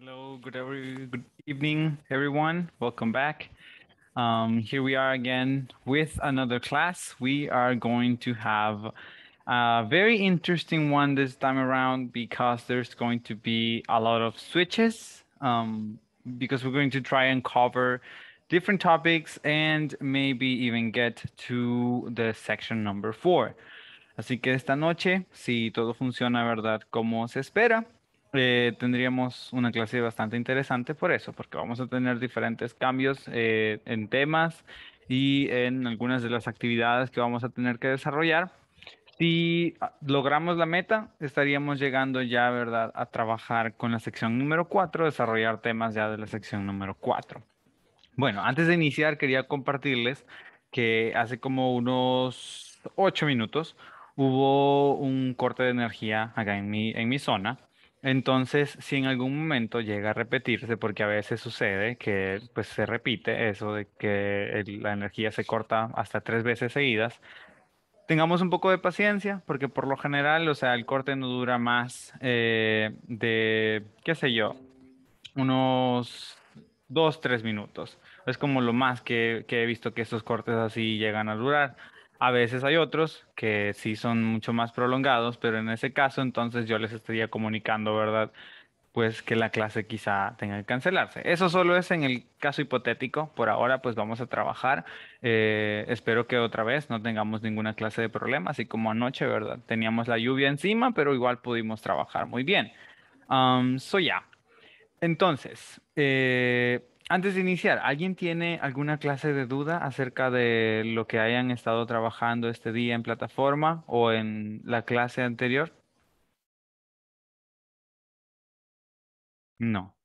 Hello, good, every, good evening, everyone. Welcome back. Um, here we are again with another class. We are going to have a very interesting one this time around because there's going to be a lot of switches um, because we're going to try and cover different topics and maybe even get to the section number four. Así que esta noche, si todo funciona, ¿verdad? Como se espera, Eh, tendríamos una clase bastante interesante por eso, porque vamos a tener diferentes cambios eh, en temas y en algunas de las actividades que vamos a tener que desarrollar. Si logramos la meta, estaríamos llegando ya, ¿verdad?, a trabajar con la sección número 4, desarrollar temas ya de la sección número 4. Bueno, antes de iniciar, quería compartirles que hace como unos 8 minutos hubo un corte de energía acá en mi, en mi zona entonces, si en algún momento llega a repetirse, porque a veces sucede que pues, se repite eso de que la energía se corta hasta tres veces seguidas, tengamos un poco de paciencia, porque por lo general, o sea, el corte no dura más eh, de, qué sé yo, unos dos, tres minutos. Es como lo más que he visto que estos cortes así llegan a durar. A veces hay otros que sí son mucho más prolongados, pero en ese caso entonces yo les estaría comunicando, ¿verdad? Pues que la clase quizá tenga que cancelarse. Eso solo es en el caso hipotético. Por ahora pues vamos a trabajar. Eh, espero que otra vez no tengamos ninguna clase de problema, así como anoche, ¿verdad? Teníamos la lluvia encima, pero igual pudimos trabajar muy bien. Soy ya. Entonces, eh, antes de iniciar, ¿alguien tiene alguna clase de duda acerca de lo que hayan estado trabajando este día en plataforma o en la clase anterior? No.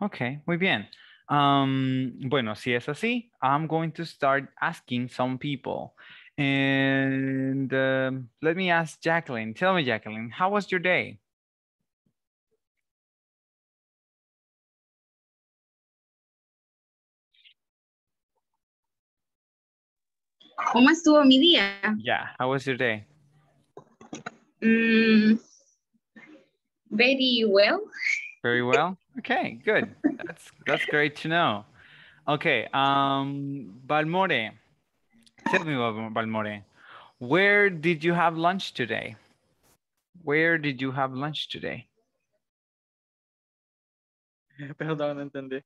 Ok, muy bien. bueno, si es así, I'm going to start asking some people. And um, let me ask Jacqueline. Tell me, Jacqueline, how was your day? ¿Cómo estuvo mi día? Yeah, how was your day? Mm, very well. Very well. Okay, good. That's that's great to know. Okay, um, Balmore, tell me about Balmore. Where did you have lunch today? Where did you have lunch today? Perdón, no entendí.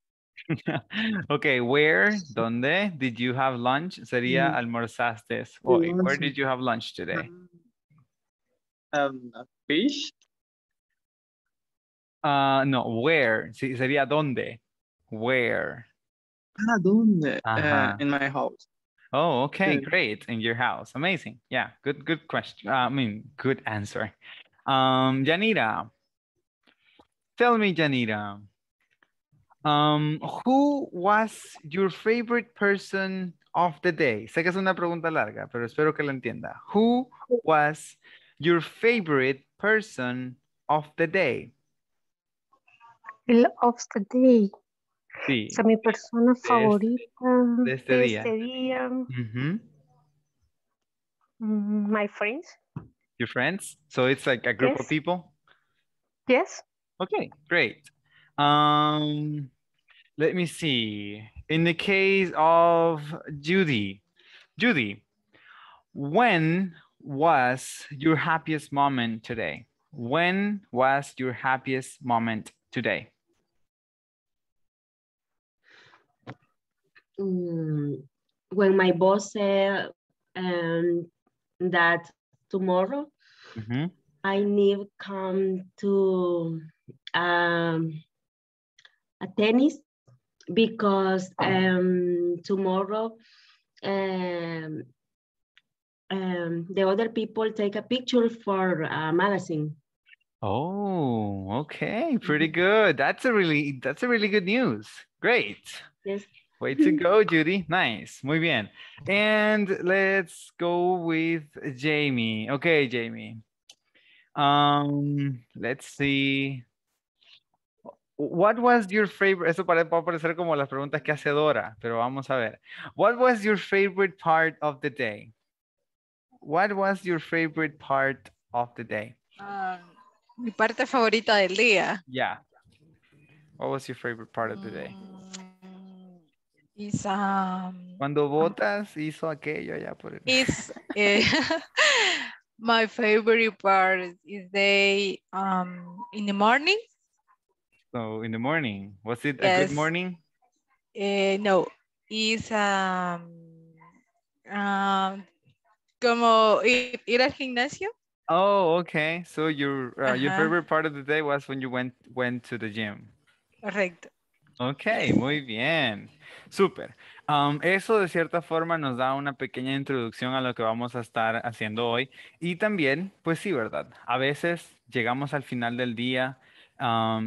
okay, where, donde did you have lunch? Sería mm. almorzaste hoy. Where did you have lunch today? Um, um fish? Uh, no, where? Sí, sería donde. Where? Ah, donde? Uh eh, -huh. uh, in my house. Oh, okay, yeah. great. In your house. Amazing. Yeah, good, good question. I mean, good answer. Um, Janira, tell me, Janira, um, who was your favorite person of the day? Sé que es una pregunta larga, pero espero que la entienda. Who was your favorite person of the day? of the day. Sí. O sea, mi persona de favorita de este, de día. Este día. Mm -hmm. My friends. Your friends? So it's like a group yes. of people? Yes. Okay, great. Um, let me see. In the case of Judy, Judy, when was your happiest moment today? When was your happiest moment today? Mm, when my boss said um, that tomorrow mm -hmm. I need come to um, a tennis because oh. um, tomorrow um, um, the other people take a picture for a magazine. Oh, okay, mm-hmm. pretty good. That's a really that's a really good news. Great. Yes. Way to go, Judy. Nice. Muy bien. And let's go with Jamie. Okay, Jamie. Um, let's see. What was your favorite? Eso va a parecer como las preguntas que hace Dora, pero vamos a ver. What was your favorite part of the day? What was your favorite part of the day? Um, mi parte favorita del día. Yeah. What was your favorite part of the day? Mm, is, um, Cuando votas, hizo aquello ya por el... Is, eh, my favorite part is they um, in the morning. So in the morning, was it a good morning? Eh, no, it's um, um, como ir, al gimnasio. Oh, okay. So your uh, your favorite part of the day was when you went to the gym. Correcto. Ok, muy bien. super um, eso de cierta forma nos da una pequeña introducción a lo que vamos a estar haciendo hoy. Y también, pues sí, ¿verdad? A veces llegamos al final del día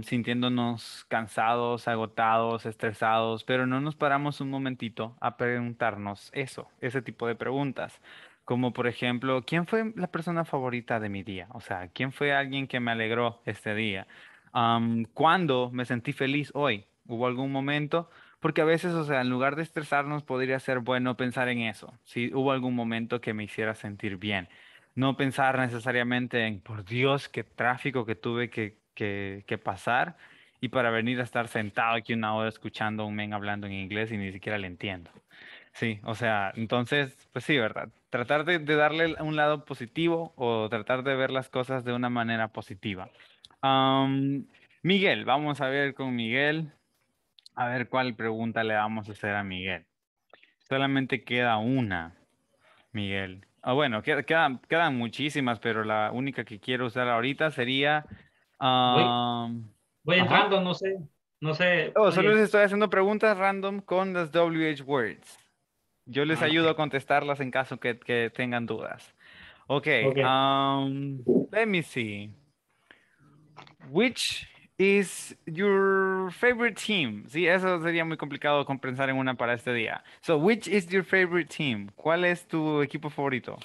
sintiéndonos cansados, agotados, estresados, pero no nos paramos un momentito a preguntarnos eso, ese tipo de preguntas. Como por ejemplo, ¿quién fue la persona favorita de mi día? O sea, ¿quién fue alguien que me alegró este día? ¿Cuándo me sentí feliz hoy? ¿Hubo algún momento? porque a veces, o sea, en lugar de estresarnos, podría ser bueno pensar en eso, si hubo algún momento que me hiciera sentir bien. No pensar necesariamente en, por Dios, qué tráfico que tuve que que, pasar y para venir a estar sentado aquí una hora escuchando a un men hablando en inglés y ni siquiera le entiendo. Sí, o sea, entonces, pues sí, ¿verdad? Tratar de, darle un lado positivo o tratar de ver las cosas de una manera positiva. Miguel, vamos a ver con Miguel, a ver cuál pregunta le vamos a hacer a Miguel. Solamente queda una, Miguel. Ah, bueno, quedan, quedan muchísimas, pero la única que quiero usar ahorita sería voy, entrando, no sé. No sé. Oh, solo les estoy haciendo preguntas random con las WH words. Yo les ah, ayudo a contestarlas en caso que, tengan dudas. Ok. okay. let me see. Which is your favorite team? Sí, eso sería muy complicado comprensar en una para este día. So, which is your favorite team? ¿Cuál es tu equipo favorito?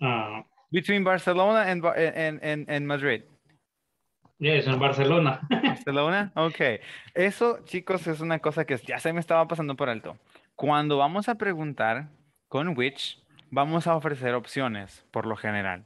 Ah. Between Barcelona and, and, and, and Madrid. Yes, en Barcelona. Barcelona, ok. Eso, chicos, es una cosa que ya se me estaba pasando por alto. Cuando vamos a preguntar con which, vamos a ofrecer opciones, por lo general.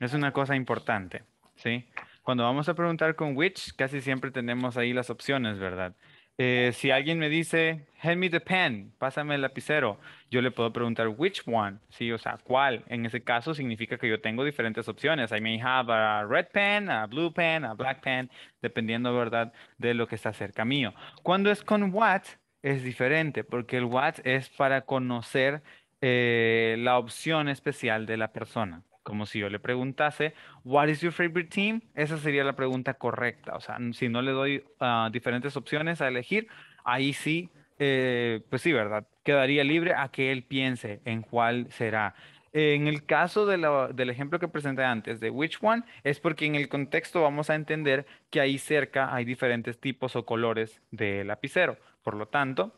Es una cosa importante, ¿sí? Cuando vamos a preguntar con which, casi siempre tenemos ahí las opciones, ¿verdad? Eh, si alguien me dice, hand me the pen, pásame el lapicero, yo le puedo preguntar, which one, sí, o sea, cuál. En ese caso significa que yo tengo diferentes opciones. I may have a red pen, a blue pen, a black pen, dependiendo, ¿verdad?, de lo que está cerca mío. Cuando es con what, es diferente, porque el what es para conocer eh, la opción especial de la persona como si yo le preguntase, ¿What is your favorite team? Esa sería la pregunta correcta. O sea, si no le doy ah, diferentes opciones a elegir, ahí sí, eh, pues sí, ¿verdad? Quedaría libre a que él piense en cuál será. En el caso del ejemplo que presenté antes de which one, es porque en el contexto vamos a entender que ahí cerca hay diferentes tipos o colores de lapicero. Por lo tanto,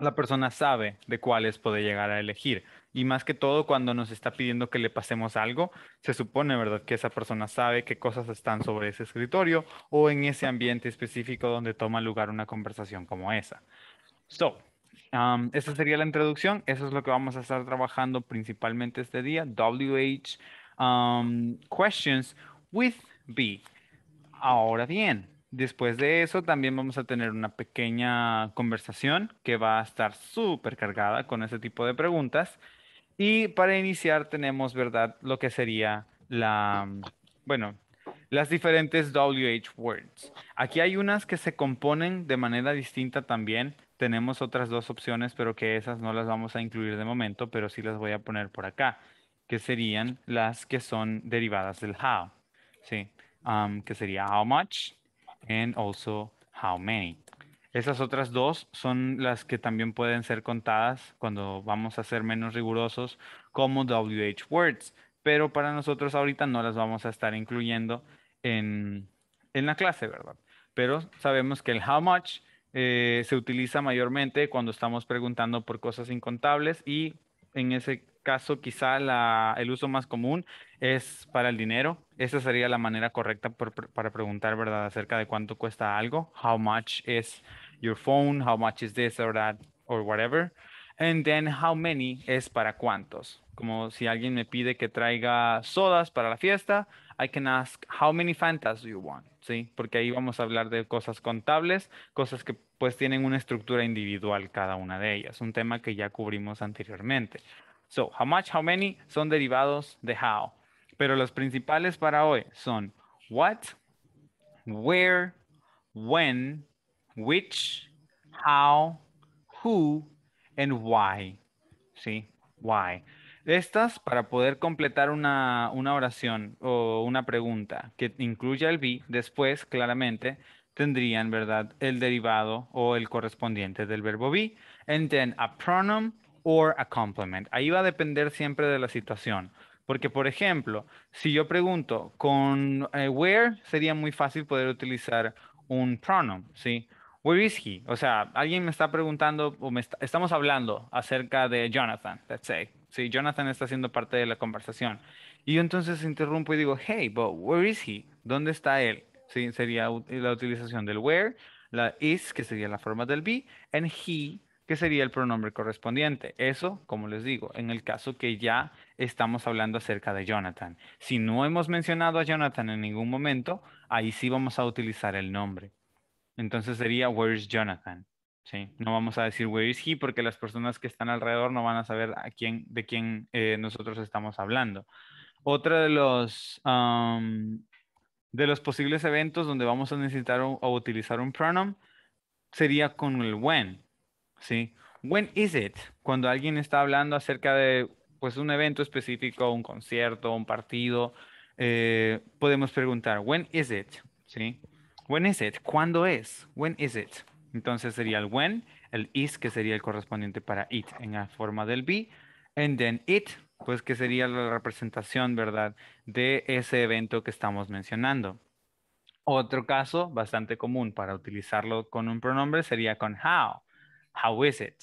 la persona sabe de cuáles puede llegar a elegir y más que todo cuando nos está pidiendo que le pasemos algo, se supone, ¿verdad?, que esa persona sabe qué cosas están sobre ese escritorio o en ese ambiente específico donde toma lugar una conversación como esa. So, um, sería la introducción, eso es lo que vamos a estar trabajando principalmente este día, WH um, questions with B. Ahora bien, Después de eso también vamos a tener una pequeña conversación que va a estar súper cargada con ese tipo de preguntas y para iniciar tenemos, ¿verdad? Lo que sería la, bueno, las diferentes WH words. Aquí hay unas que se componen de manera distinta también. Tenemos otras dos opciones, pero que esas no las vamos a incluir de momento, pero sí las voy a poner por acá, que serían las que son derivadas del how, ¿sí? Um, que sería how much and also how many. Esas otras dos son las que también pueden ser contadas cuando vamos a ser menos rigurosos como WH words, pero para nosotros ahorita no las vamos a estar incluyendo en, la clase, ¿verdad? Pero sabemos que el how much eh, se utiliza mayormente cuando estamos preguntando por cosas incontables y en ese caso quizá el uso más común es para el dinero. Esa sería la manera correcta para preguntar, ¿verdad? Acerca de cuánto cuesta algo. How much es your phone, how much is this or that or whatever. And then how many es para cuántos. Como si alguien me pide que traiga sodas para la fiesta, I can ask how many fantas do you want, ¿sí? Porque ahí vamos a hablar de cosas contables, cosas que pues tienen una estructura individual cada una de ellas, un tema que ya cubrimos anteriormente. So, how much, how many son derivados de how, pero los principales para hoy son what, where, when, which, how, who, and why. ¿Sí? Why. Estas para poder completar una, oración o una pregunta que incluya el be, después claramente tendrían, ¿verdad?, el derivado o el correspondiente del verbo be. And then a pronoun or a complement. Ahí va a depender siempre de la situación. Porque, por ejemplo, si yo pregunto con eh, where, sería muy fácil poder utilizar un pronoun, ¿sí? Where is he? O sea, alguien me está preguntando o me estamos hablando acerca de Jonathan, let's say. si Jonathan está siendo parte de la conversación. Y yo entonces interrumpo y digo, hey, but where is he? ¿Dónde está él? Sí, sería la utilización del where, la is, que sería la forma del be, and he, que sería el pronombre correspondiente. Eso, como les digo, en el caso que ya estamos hablando acerca de Jonathan. Si no hemos mencionado a Jonathan en ningún momento, ahí sí vamos a utilizar el nombre. Entonces sería Where is Jonathan? ¿Sí? No vamos a decir Where is he porque las personas que están alrededor no van a saber a quién, de quién eh, nosotros estamos hablando. Otra de los, de los posibles eventos donde vamos a necesitar o, utilizar un pronom sería con el when. ¿Sí? When is it? Cuando alguien está hablando acerca de pues, un evento específico, un concierto, un partido, eh, podemos preguntar, when is it? ¿Sí? When is it? ¿Cuándo es? When is it? Entonces sería el when, el is que sería el correspondiente para it en la forma del be, and then it, pues que sería la representación, ¿verdad? De ese evento que estamos mencionando. Otro caso bastante común para utilizarlo con un pronombre sería con how. How is it?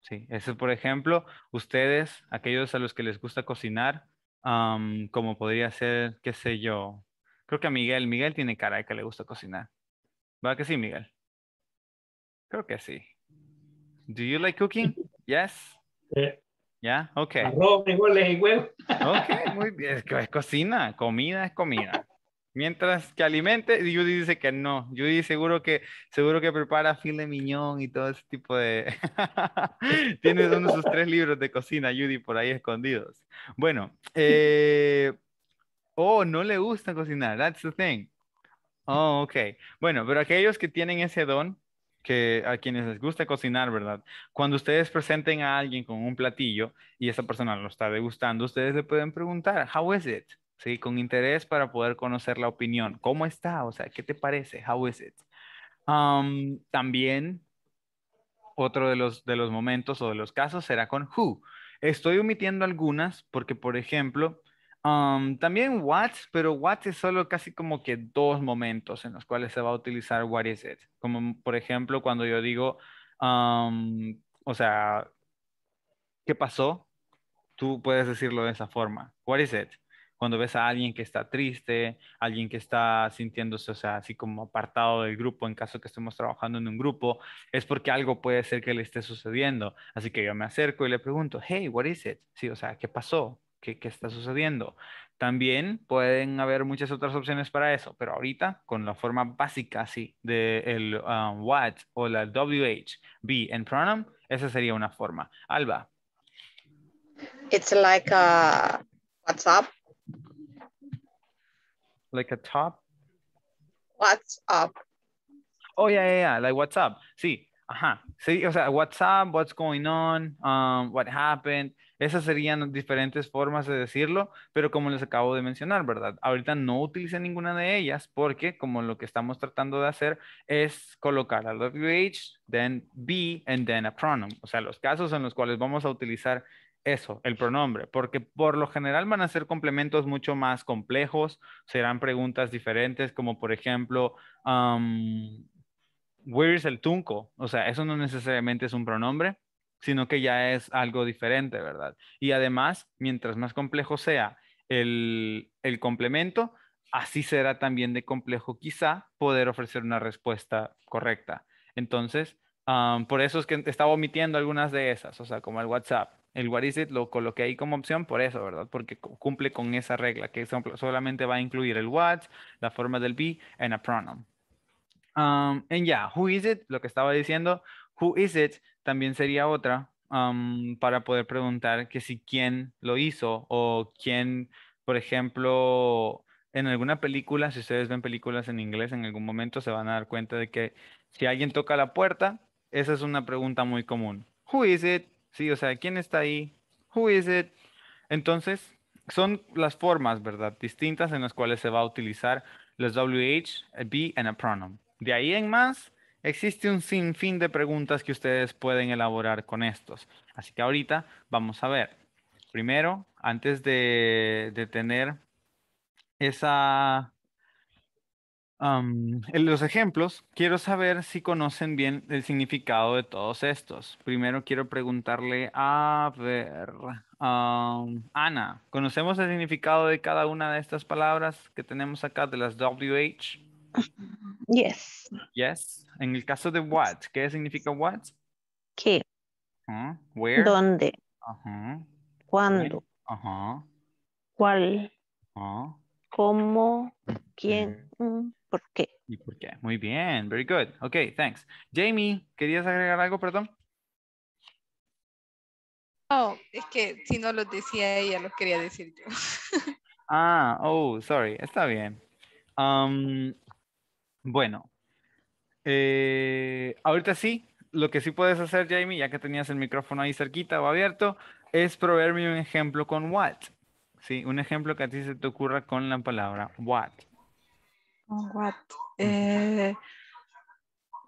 Sí, eso por ejemplo, ustedes, aquellos a los que les gusta cocinar, um, como podría ser, qué sé yo, Creo que a Miguel, Miguel tiene cara de que le gusta cocinar. ¿Va que sí, Miguel? Creo que sí. Do you like cooking? Yes. Sí. Ya, ok. Ok, muy bien. Es, cocina, comida es comida. Mientras que alimente, Judy dice que no. Judy seguro que, seguro que prepara filet miñón y todo ese tipo de... Tienes uno de sus tres libros de cocina, Judy, por ahí escondidos. Bueno, eh, Oh, no le gusta cocinar. That's the thing. Oh, ok. Bueno, pero aquellos que tienen ese don, que a quienes les gusta cocinar, ¿verdad? Cuando ustedes presenten a alguien con un platillo y esa persona lo está degustando, ustedes le pueden preguntar, how is it? Sí, con interés para poder conocer la opinión. ¿Cómo está? O sea, ¿qué te parece? How is it? Um, también otro de los, de los momentos o de los casos será con who. Estoy omitiendo algunas porque, por ejemplo, también what, pero what es solo casi como que dos momentos en los cuales se va a utilizar what is it. Como mm, por ejemplo cuando yo digo, o sea, ¿qué pasó? Tú puedes decirlo de esa forma. What is it? Cuando ves a alguien que está triste, alguien que está sintiéndose, o sea, así como apartado del grupo, en caso que estemos trabajando en un grupo, es porque algo puede ser que le esté sucediendo. Así que yo me acerco y le pregunto, hey, what is it? Sí, o sea, ¿qué pasó? qué, está sucediendo. También pueden haber muchas otras opciones para eso, pero ahorita con la forma básica así del de el ah, what o la WH, be and pronoun, esa sería una forma. Alba. It's like a what's up. Like a top. What's up. Oh, yeah, yeah, yeah, like what's up. Sí, ajá. Sí, o sea, what's up, what's going on, um, what happened. Esas serían diferentes formas de decirlo, pero como les acabo de mencionar, ¿verdad? Ahorita no utilicé ninguna de ellas porque como lo que estamos tratando de hacer es colocar a WH, then be, and then a pronoun. O sea, los casos en los cuales vamos a utilizar eso, el pronombre, porque por lo general van a ser complementos mucho más complejos, serán preguntas diferentes, como por ejemplo, um, where is el tunco? O sea, eso no necesariamente es un pronombre, sino que ya es algo diferente, ¿verdad? Y además, mientras más complejo sea el, complemento, así será también de complejo quizá poder ofrecer una respuesta correcta. Entonces, por eso es que estaba omitiendo algunas de esas, o sea, como el WhatsApp. El what is it lo coloqué ahí como opción por eso, ¿verdad? Porque cumple con esa regla que solamente va a incluir el what, la forma del be, en a pronoun. Um, and who is it? Lo que estaba diciendo, who is it también sería otra para poder preguntar que si quién lo hizo o quién, por ejemplo, en alguna película, si ustedes ven películas en inglés en algún momento, se van a dar cuenta de que si alguien toca la puerta, esa es una pregunta muy común. Who is it? Sí, o sea, ¿quién está ahí? Who is it? Entonces, son las formas, ¿verdad? Distintas en las cuales se va a utilizar los WH, a B, y a pronoun. De ahí en más, Existe un sinfín de preguntas que ustedes pueden elaborar con estos. Así que ahorita vamos a ver. Primero, antes de, tener esa, los ejemplos, quiero saber si conocen bien el significado de todos estos. Primero quiero preguntarle a ver, Ana, ¿conocemos el significado de cada una de estas palabras que tenemos acá de las WH? Yes. Yes. En el caso de what, ¿qué significa what? ¿Qué? where? ¿Dónde? ¿Cuándo? ¿Cuál? ¿Cómo? ¿Quién? Mm, ¿Por qué? ¿Y por Muy bien. Very good. Ok, thanks. Jamie, ¿querías agregar algo, perdón? Oh, es que si no lo decía ella, lo quería decir yo. ah, oh, sorry. Está bien. Um, bueno, eh, ahorita sí, lo que sí puedes hacer, Jamie, ya que tenías el micrófono ahí cerquita o abierto, es proveerme un ejemplo con what. Sí, un ejemplo que a ti se te ocurra con la palabra what. What? Eh,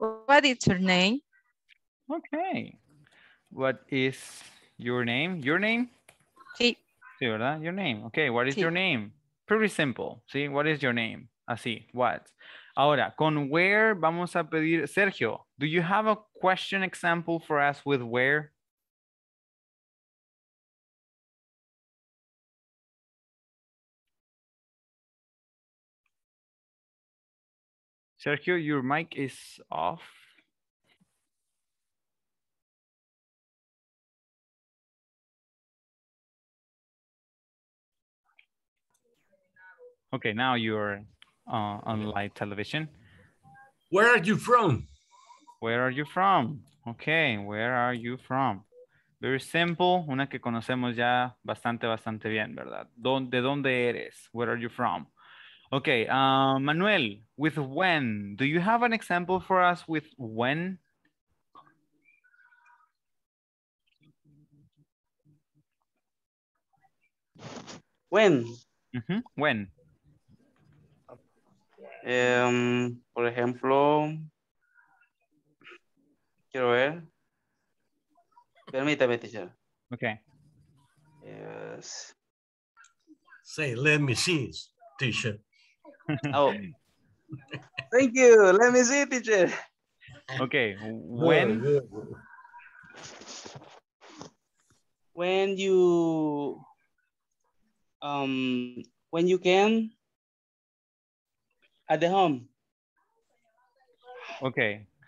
what is your name? Okay. What is your name? Your name? Sí. Sí, ¿verdad? Your name. Okay, what is your name? Pretty simple. Sí, what is your name? Así, what. Ahora, con where vamos a pedir, Sergio, do you have a question example for us with where? Sergio, your mic is off. Okay, now you're uh, on live television. Where are you from? Where are you from? Okay, where are you from? Very simple, una que conocemos ya bastante, bastante bien, ¿verdad? ¿De dónde eres? Where are you from? Okay, uh, Manuel, with when? Do you have an example for us with when? When? Mm -hmm. When? Um, por ejemplo, quiero ver. Permítame, teacher. Okay. Yes. Say, let me see, teacher. Ah, oh. Thank you. Let me see, teacher. Okay. When when you um when you can At the home. Ok,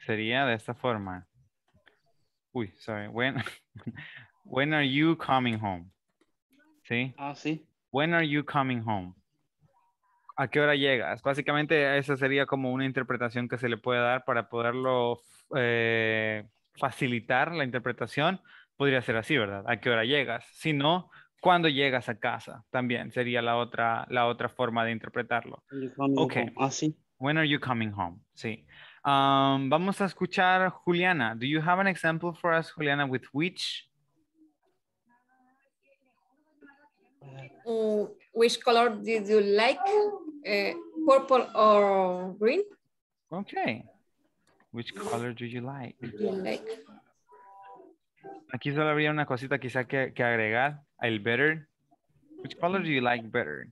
sería de esta forma. Uy, sorry. When, when are you coming home? ¿Sí? Ah, sí. When are you coming home? ¿A qué hora llegas? Básicamente esa sería como una interpretación que se le puede dar para poderlo eh, facilitar la interpretación. Podría ser así, ¿verdad? ¿A qué hora llegas? Si no, cuando llegas a casa también sería la otra, la otra forma de interpretarlo. Ok. Así. Ah, When are you coming home? Sí. Um, vamos a escuchar Juliana. Do you have an example for us, Juliana, with which? Mm, which color did you like? Eh, purple or green? Okay. Which color do you like? like? Aquí solo habría una cosita quizá que agregar. ¿El better. Which color do you like better?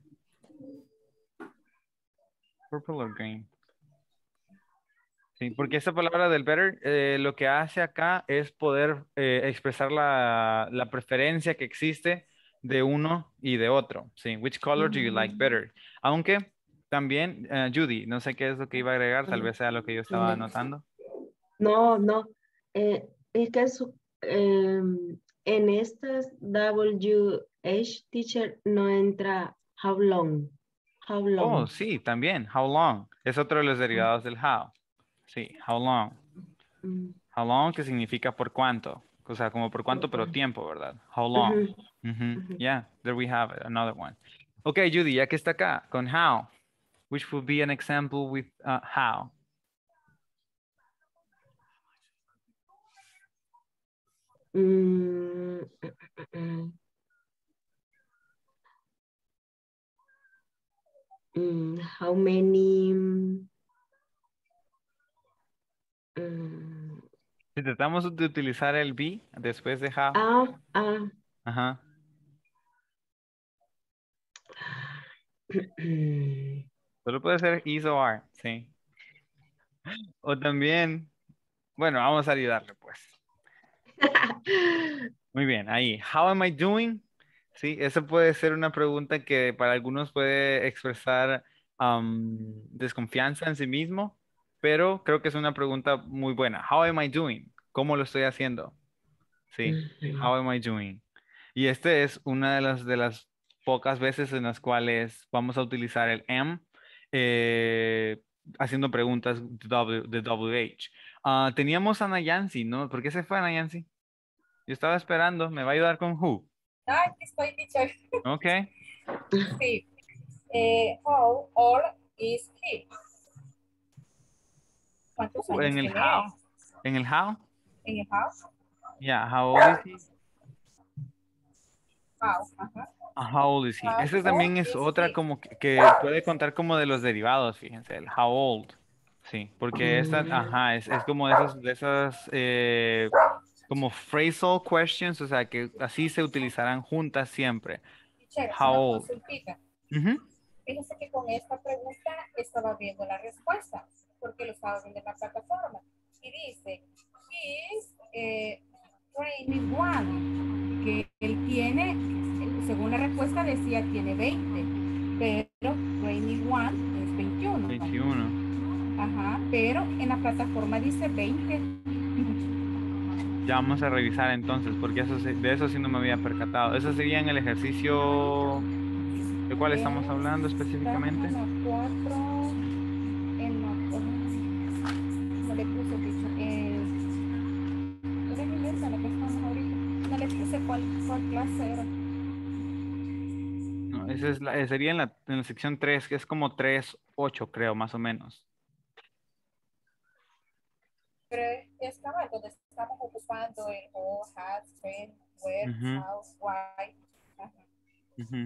Purple or green? Sí, porque esa palabra del better eh, lo que hace acá es poder eh, expresar la, preferencia que existe de uno y de otro. Sí, which color do you mm. like better? Aunque también, eh, Judy, no sé qué es lo que iba a agregar, tal mm. vez sea lo que yo estaba mm. anotando. No, no. es que es, em, en estas WH teacher no entra how long. How long. Oh, sí, también. How long. Es otro de los mm. derivados del how. Sí, how long. Mm. How long que significa por cuánto. O sea, como por cuánto, pero mm. tiempo, ¿verdad? How long. Yeah, there we have Another one. Okay, Judy, ya que está acá, con how, which would be an example with uh, how. Mm, mm, mm, mm, how many si tratamos de utilizar el be después de how ah, ah. ajá solo puede ser is sí o también bueno vamos a ayudarle pues Muy bien, ahí. How am I doing? Sí, esa puede ser una pregunta que para algunos puede expresar desconfianza en sí mismo, pero creo que es una pregunta muy buena. How am I doing? ¿Cómo lo estoy haciendo? Sí, how am I doing? Y este es una de las, pocas veces en las cuales vamos a utilizar el M eh, haciendo preguntas de WH. Ah, teníamos a Nayansi, ¿no? ¿Por qué se fue a Nayansi? Yo estaba esperando, ¿me va a ayudar con who? Ah, estoy, dicho. Ok. Sí. Eh, how old is he? ¿Cuántos años En el how. En el how. En el how. Yeah, how old is he? How, ajá. How old is he? Ese también es otra como que puede contar como de los derivados, fíjense, el how old. Sí, porque mm. esta, ajá, es, es como de esas, esas eh, como phrasal questions, o sea, que así se utilizarán juntas siempre. How old? Uh que con esta pregunta estaba viendo la respuesta, porque lo estaba viendo en la plataforma. Y dice, he's Rainy eh, training one, que él tiene, según la respuesta decía, tiene 20, pero Rainy one es 21. 21. Ajá, pero en la plataforma dice 20. Ya vamos a revisar entonces, porque eso de eso sí no me había percatado. Eso sería en el ejercicio ¿De cuál estamos hablando específicamente? en no le puse eh, no le puse cuál, clase era. No, eh, sería en la, en la sección 3, que es como 3, 8 creo, más o menos estaba donde estamos ocupando en has, South,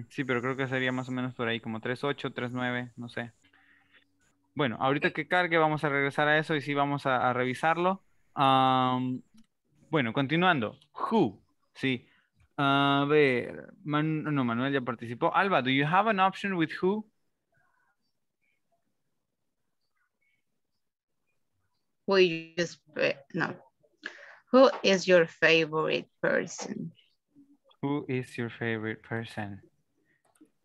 Sí, pero creo que sería más o menos por ahí, como 3.8, 3.9, no sé. Bueno, ahorita que cargue vamos a regresar a eso y sí vamos a, revisarlo. bueno, continuando. Who, sí. A ver, no, Manuel ya participó. Alba, do you have an option with who? who is eh, no. Who is your favorite person? Who is your favorite person?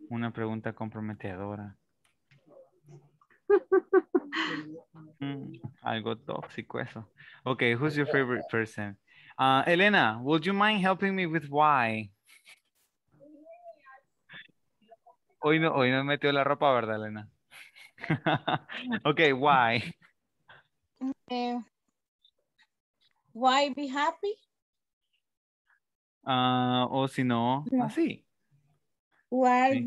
Una pregunta comprometedora. mm, algo tóxico eso. Okay, who's your favorite person? Ah, Elena, would you mind helping me with why? Hoy no, hoy no metió la ropa, ¿verdad, Elena? okay, why? why be happy? Ah, o si no, así. Why,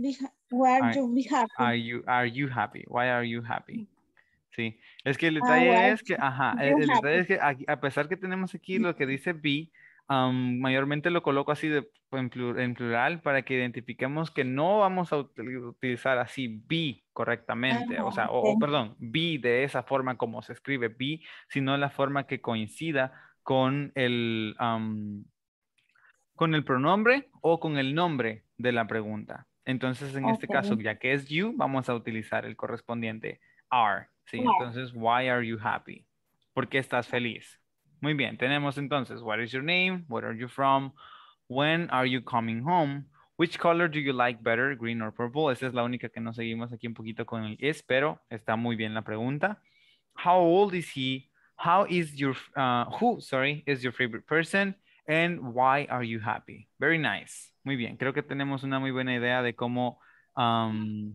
why are, you happy? Are you, are you happy? Why are you happy? Mm. Sí, es que el ah, detalle es que, ajá, el, detalle es que a pesar que tenemos aquí mm. lo que dice be, mayormente lo coloco así de, en, en, plural para que identifiquemos que no vamos a utilizar así be correctamente, o sea, ah, o, perdón, vi de esa forma como se escribe vi, sino la forma que coincida con el, con el pronombre o con el nombre de la pregunta. Entonces, en este caso, ya que es you, vamos a utilizar el correspondiente are. Sí, entonces, why are you happy? ¿Por qué estás feliz? Muy bien, tenemos entonces, what is your name? Where are you from? When are you coming home? Which color do you like better, green or purple? Esa es la única que nos seguimos aquí un poquito con el es, pero está muy bien la pregunta. How old is he? How is your, uh, who, sorry, is your favorite person? And why are you happy? Very nice. Muy bien. Creo que tenemos una muy buena idea de cómo, um,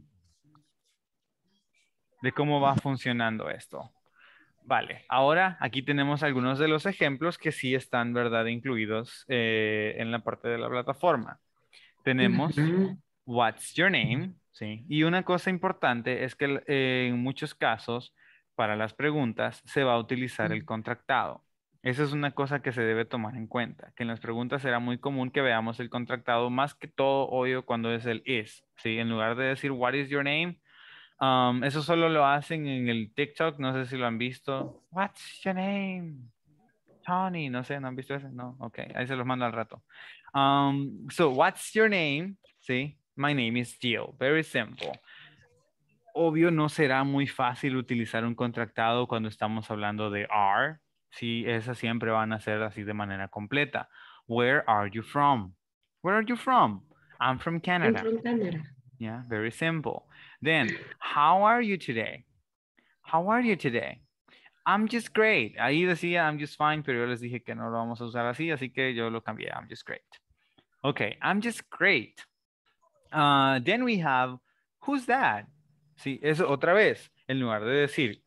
de cómo va funcionando esto. Vale, ahora aquí tenemos algunos de los ejemplos que sí están, ¿verdad?, incluidos eh, en la parte de la plataforma tenemos What's Your Name, ¿sí? Y una cosa importante es que eh, en muchos casos, para las preguntas, se va a utilizar el contractado. Esa es una cosa que se debe tomar en cuenta, que en las preguntas será muy común que veamos el contractado más que todo obvio cuando es el is, ¿sí? En lugar de decir, what is your name? Um, eso solo lo hacen en el TikTok, no sé si lo han visto. What's your name? Tony, no sé, ¿no han visto ese? No, ok, ahí se los mando al rato. Um, so what's your name? Sí, my name is Jill. Very simple. Obvio, no será muy fácil utilizar un contractado cuando estamos hablando de are. Sí, esas siempre van a ser así de manera completa. Where are you from? Where are you from? I'm from Canada. I'm from Canada. Yeah, very simple. Then, how are you today? How are you today? I'm just great. Ahí decía I'm just fine, pero yo les dije que no lo vamos a usar así, así que yo lo cambié. I'm just great. Okay, I'm just great. Ah, then we have, who's that? Sí, eso otra vez, en lugar de decir,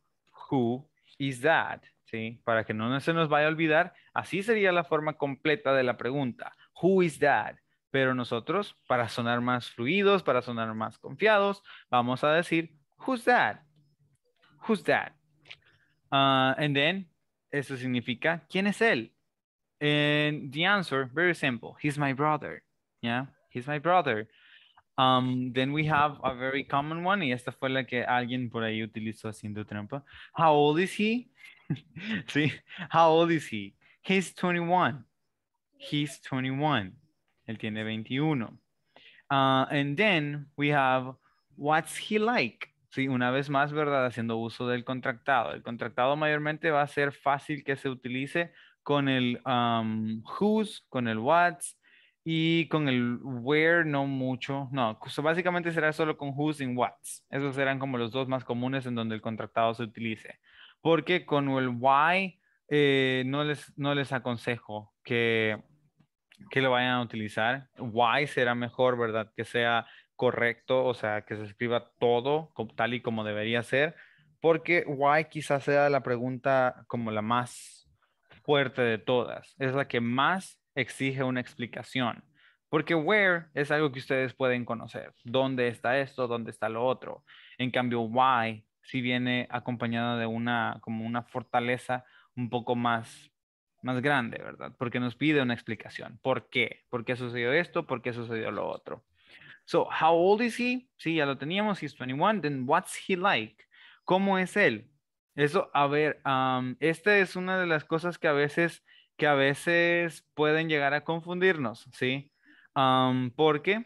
who is that? Sí, para que no se nos vaya a olvidar, así sería la forma completa de la pregunta. Who is that? Pero nosotros, para sonar más fluidos, para sonar más confiados, vamos a decir, who's that? Who's that? Ah, and then, eso significa, ¿quién es él? And the answer, very simple. He's my brother. Yeah, he's my brother. Um, then we have a very common one, y esta fue la que alguien por ahí utilizó haciendo trampa. How old is he? sí, how old is he? He's 21. He's 21. Él tiene 21. Uh, and then we have, what's he like? Sí, una vez más, ¿verdad? Haciendo uso del contractado. El contractado mayormente va a ser fácil que se utilice con el um, who's, con el what's y con el where no mucho. No, básicamente será solo con who's y what's. Esos serán como los dos más comunes en donde el contratado se utilice. Porque con el why eh, no, les, no les aconsejo que, que lo vayan a utilizar. Why será mejor, ¿verdad? Que sea correcto, o sea, que se escriba todo tal y como debería ser. Porque why quizás sea la pregunta como la más fuerte de todas, es la que más exige una explicación, porque where es algo que ustedes pueden conocer, dónde está esto, dónde está lo otro. En cambio, why si viene acompañada de una como una fortaleza un poco más más grande, ¿verdad? Porque nos pide una explicación. ¿Por qué? ¿Por qué sucedió esto? ¿Por qué sucedió lo otro? So, how old is he? si ya lo teníamos, he's 21. Then what's he like? ¿Cómo es él? Eso, a ver, esta es una de las cosas que a veces, que a veces pueden llegar a confundirnos, ¿sí? porque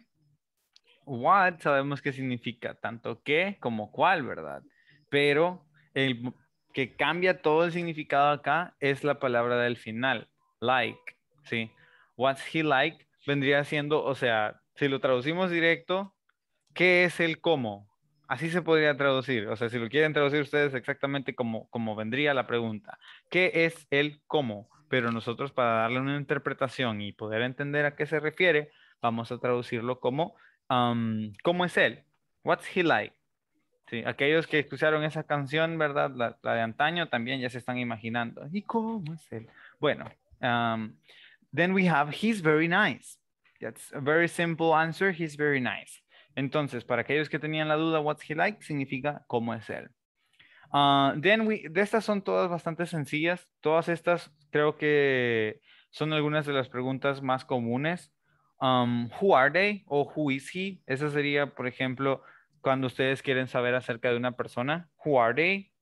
what sabemos que significa tanto qué como cuál, ¿verdad? Pero el que cambia todo el significado acá es la palabra del final, like, ¿sí? What's he like vendría siendo, o sea, si lo traducimos directo, ¿qué es el cómo? Así se podría traducir, o sea, si lo quieren traducir ustedes exactamente como, como vendría la pregunta, ¿qué es el cómo? Pero nosotros para darle una interpretación y poder entender a qué se refiere, vamos a traducirlo como ¿cómo es él? What's he like? aquellos que escucharon esa canción, ¿verdad? La, de antaño también ya se están imaginando. ¿Y cómo es él? Bueno, then we have he's very nice. That's a very simple answer. He's very nice. Entonces, para aquellos que tenían la duda, what's he like significa cómo es él. Ah, de estas son todas bastante sencillas. Todas estas creo que son algunas de las preguntas más comunes. Um, who are they o who is he? Esa sería, por ejemplo, cuando ustedes quieren saber acerca de una persona. Who are they?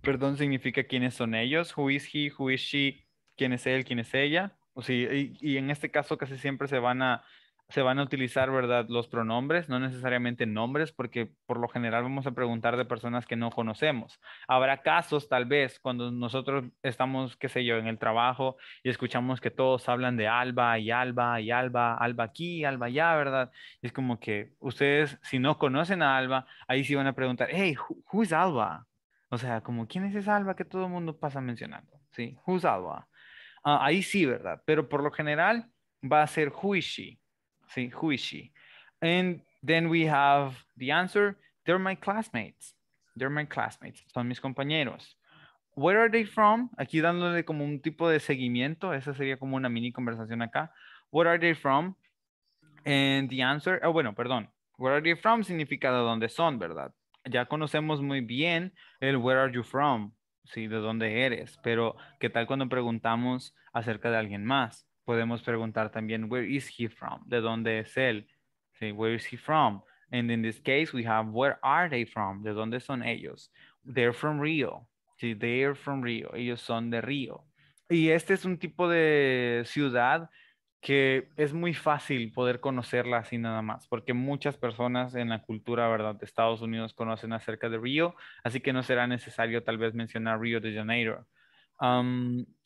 Perdón, significa quiénes son ellos. Who is he? Who is she? ¿Quién es él? ¿Quién es ella? O y en este caso casi siempre se van a se van a utilizar, ¿verdad? Los pronombres, no necesariamente nombres, porque por lo general vamos a preguntar de personas que no conocemos. Habrá casos, tal vez, cuando nosotros estamos, qué sé yo, en el trabajo y escuchamos que todos hablan de Alba y Alba y Alba, Alba aquí, Alba allá, ¿verdad? es como que ustedes, si no conocen a Alba, ahí sí van a preguntar, hey, who, is Alba? O sea, como, ¿quién es esa Alba que todo el mundo pasa mencionando? Sí, who's Alba? Ah, ahí sí, ¿verdad? Pero por lo general va a ser who is she? Sí, who is she? And then we have the answer. They're my classmates. They're my classmates. Son mis compañeros. Where are they from? Aquí dándole como un tipo de seguimiento. Esa sería como una mini conversación acá. Where are they from? And the answer, oh, bueno, perdón. Where are they from significa de dónde son, ¿verdad? Ya conocemos muy bien el where are you from, sí, de dónde eres, pero ¿qué tal cuando preguntamos acerca de alguien más? podemos preguntar también, where is he from? ¿De dónde es él? ¿Sí? Where is he from? And in this case, we have, where are they from? ¿De dónde son ellos? They're from Rio. ¿Sí? They're from Rio. Ellos son de Rio. Y este es un tipo de ciudad que es muy fácil poder conocerla así nada más, porque muchas personas en la cultura, ¿verdad?, de Estados Unidos conocen acerca de Río, así que no será necesario tal vez mencionar Río de Janeiro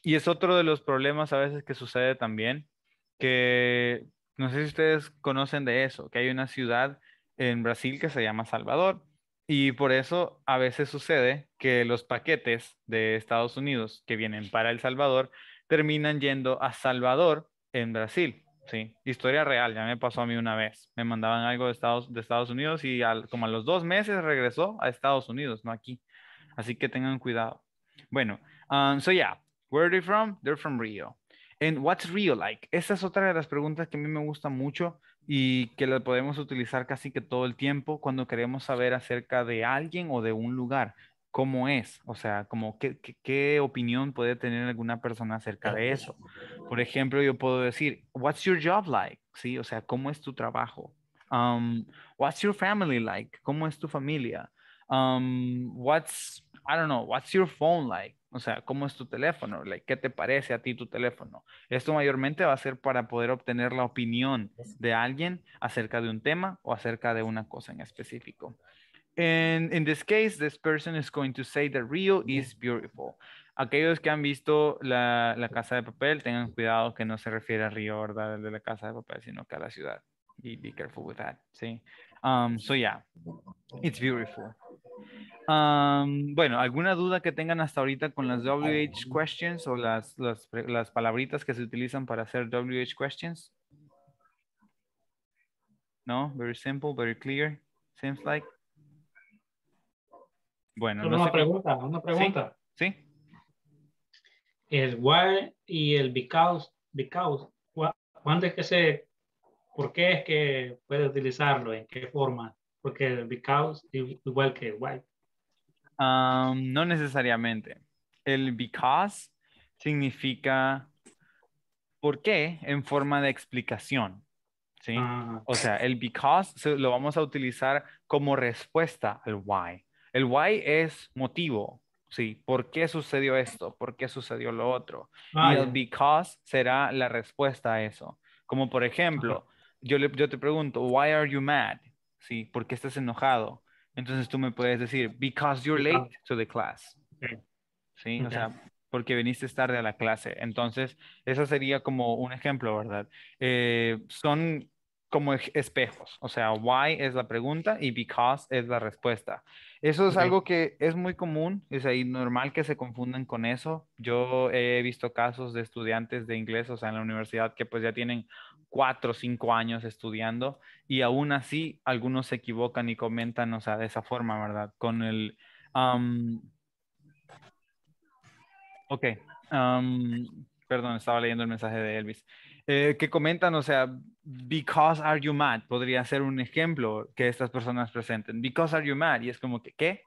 y es otro de los problemas a veces que sucede también, que no sé si ustedes conocen de eso, que hay una ciudad en Brasil que se llama Salvador. Y por eso a veces sucede que los paquetes de Estados Unidos que vienen para El Salvador terminan yendo a Salvador en Brasil. Sí, historia real, ya me pasó a mí una vez. Me mandaban algo de Estados, de Estados Unidos y al, como a los dos meses regresó a Estados Unidos, no aquí. Así que tengan cuidado. Bueno, Um, so yeah, where are they from? They're from Rio. And what's Rio like? Esa es otra de las preguntas que a mí me gusta mucho y que la podemos utilizar casi que todo el tiempo cuando queremos saber acerca de alguien o de un lugar. ¿Cómo es? O sea, como qué, opinión puede tener alguna persona acerca de eso. Por ejemplo, yo puedo decir, what's your job like? Sí, o sea, ¿cómo es tu trabajo? Um, what's your family like? ¿Cómo es tu familia? Um, what's, I don't know, what's your phone like? O sea, ¿cómo es tu teléfono? ¿Qué te parece a ti tu teléfono? Esto mayormente va a ser para poder obtener la opinión de alguien acerca de un tema o acerca de una cosa en específico. En in this case, this person is going to say the Rio is beautiful. Aquellos que han visto la, casa de papel, tengan cuidado que no se refiere a Río, ¿verdad? De la casa de papel, sino que a la ciudad. Be, be careful with that, ¿sí? Um, so yeah, it's beautiful. Um, bueno, ¿alguna duda que tengan hasta ahorita con las WH questions o las, las, palabritas que se utilizan para hacer WH questions? No, very simple, very clear, seems like. Bueno, una pregunta, una pregunta. ¿Sí? Es why y el because, because, ¿cuándo es que se ¿Por qué es que puede utilizarlo? ¿En qué forma? Porque el because igual que el why. Um, no necesariamente. El because significa por qué en forma de explicación. ¿sí? Ah. O sea, el because lo vamos a utilizar como respuesta al why. El why es motivo, ¿sí? ¿Por qué sucedió esto? ¿Por qué sucedió lo otro? y el because será la respuesta a eso. Como por ejemplo, yo, te pregunto, why are you mad? ¿Sí? ¿Por qué estás enojado? Entonces tú me puedes decir, because you're late to the class. ¿Sí? porque viniste tarde a la clase. Entonces, eso sería como un ejemplo, ¿verdad? Eh, son como espejos. O sea, why es la pregunta y because es la respuesta. Eso es algo que es muy común, es ahí normal que se confundan con eso. Yo he visto casos de estudiantes de inglés, o sea, en la universidad, que pues ya tienen cuatro o cinco años estudiando y aún así algunos se equivocan y comentan, o sea, de esa forma, ¿verdad? Con el... ok. perdón, estaba leyendo el mensaje de Elvis. Eh, que comentan, o sea, because are you mad, podría ser un ejemplo que estas personas presenten, because are you mad, y es como que, ¿qué?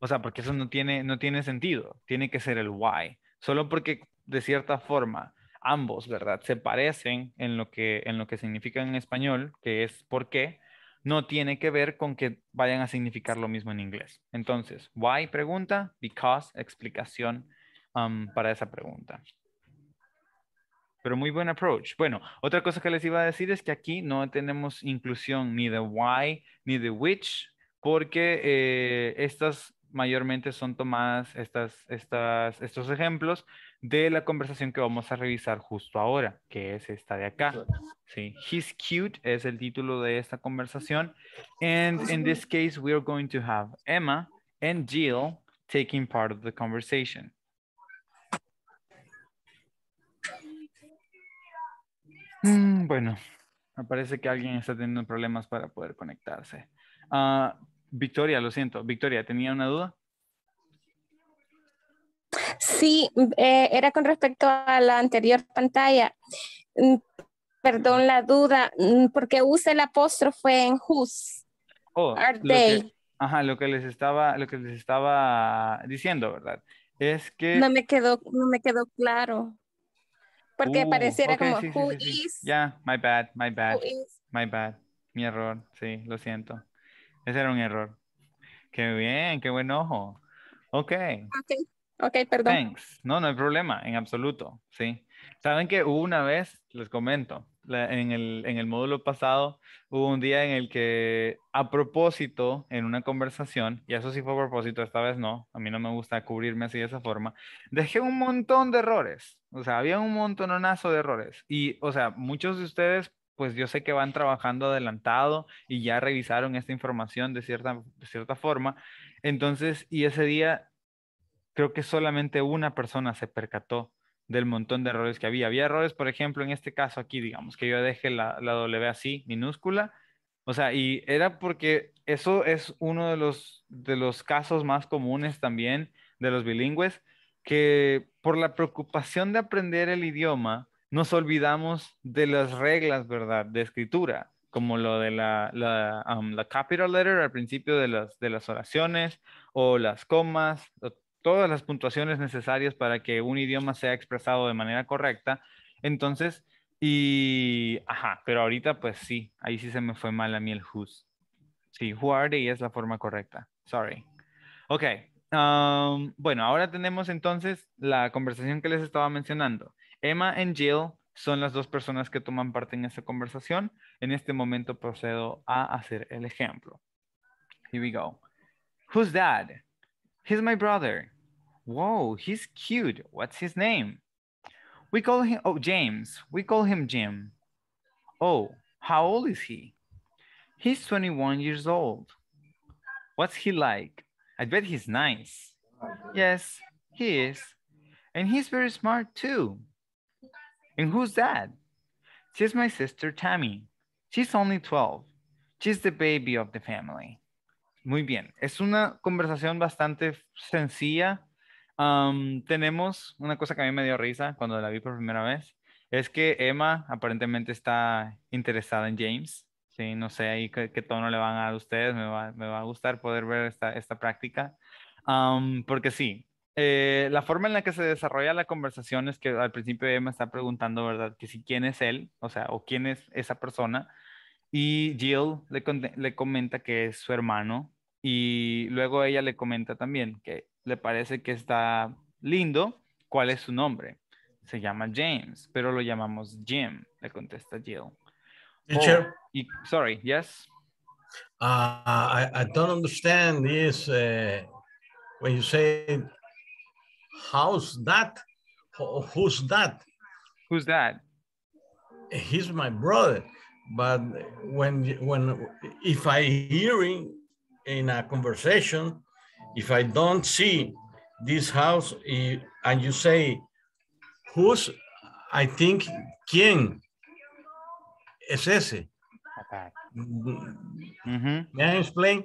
O sea, porque eso no tiene, no tiene sentido, tiene que ser el why, solo porque de cierta forma ambos, ¿verdad? Se parecen en lo que, en lo que significa en español, que es por qué, no tiene que ver con que vayan a significar lo mismo en inglés. Entonces, why pregunta, because explicación um, para esa pregunta. Pero muy buen approach. Bueno, otra cosa que les iba a decir es que aquí no tenemos inclusión ni de why ni de which, porque eh, estas mayormente son tomadas, estas, estas, estos ejemplos de la conversación que vamos a revisar justo ahora, que es esta de acá. Sí, he's cute es el título de esta conversación. And in this case, we are going to have Emma and Jill taking part of the conversation. Mm, bueno, me parece que alguien está teniendo problemas para poder conectarse. Ah, Victoria, lo siento. Victoria, ¿tenía una duda? Sí, eh, era con respecto a la anterior pantalla. Mm, perdón la duda, mm, porque usa el apóstrofe en whose. Oh, ajá, lo que les estaba, lo que les estaba diciendo, ¿verdad? Es que no me quedó, no me quedó claro. Porque pareciera como, who is. Ya, yeah, my bad, my bad. My bad. Mi error, sí, lo siento. Ese era un error. Qué bien, qué buen ojo. Ok. Ok, okay perdón. Thanks. No, no hay problema, en absoluto, sí. Saben que hubo una vez, les comento, en, el, módulo pasado hubo un día en el que a propósito, en una conversación, y eso sí fue a propósito, esta vez no, a mí no me gusta cubrirme así de esa forma, dejé un montón de errores, o sea, había un montonazo de errores, y o sea, muchos de ustedes pues yo sé que van trabajando adelantado y ya revisaron esta información de cierta, de cierta forma. Entonces, y ese día creo que solamente una persona se percató del montón de errores que había. Había errores, por ejemplo, en este caso aquí, digamos, que yo dejé la, la W así, minúscula. O sea, y era porque eso es uno de los, de los casos más comunes también de los bilingües, que por la preocupación de aprender el idioma, nos olvidamos de las reglas, ¿verdad?, de escritura, como lo de la, la, um, capital letter al principio de las, de las oraciones, o las comas, todas las puntuaciones necesarias para que un idioma sea expresado de manera correcta. Entonces, y, ajá, pero ahorita pues sí, ahí sí se me fue mal a mí el who's. Sí, who are they es la forma correcta. Sorry. Ok. Um, bueno, ahora tenemos entonces la conversación que les estaba mencionando. Emma y Jill son las dos personas que toman parte en esta conversación. En este momento procedo a hacer el ejemplo. Here we go. Who's that? He's my brother. Whoa, he's cute. What's his name? We call him, oh, James. We call him Jim. Oh, how old is he? He's 21 years old. What's he like? I bet he's nice. Yes, he is. And he's very smart too. And who's that? She's my sister, Tammy. She's only 12. She's the baby of the family. Muy bien. Es una conversación bastante sencilla. tenemos una cosa que a mí me dio risa cuando la vi por primera vez. Es que Emma aparentemente está interesada en James. Sí, no sé ahí qué, tono le van a dar ustedes. Me va, me va, a gustar poder ver esta, esta práctica. porque sí, eh, la forma en la que se desarrolla la conversación es que al principio Emma está preguntando, ¿verdad? Que si quién es él, o sea, o quién es esa persona. Y Jill le, le comenta que es su hermano. Y luego ella le comenta también que le parece que está lindo, ¿cuál es su nombre? Se llama James, pero lo llamamos Jim, le contesta Jill. Teacher. Oh, sorry, yes. Uh, I, I, don't understand this. Uh, when you say, how's that? Who's that? Who's that? He's my brother. But when, when if I hear in a conversation, If I don't see this house and you say, who's, I think, ¿quién es ese? Mm -hmm. May I explain?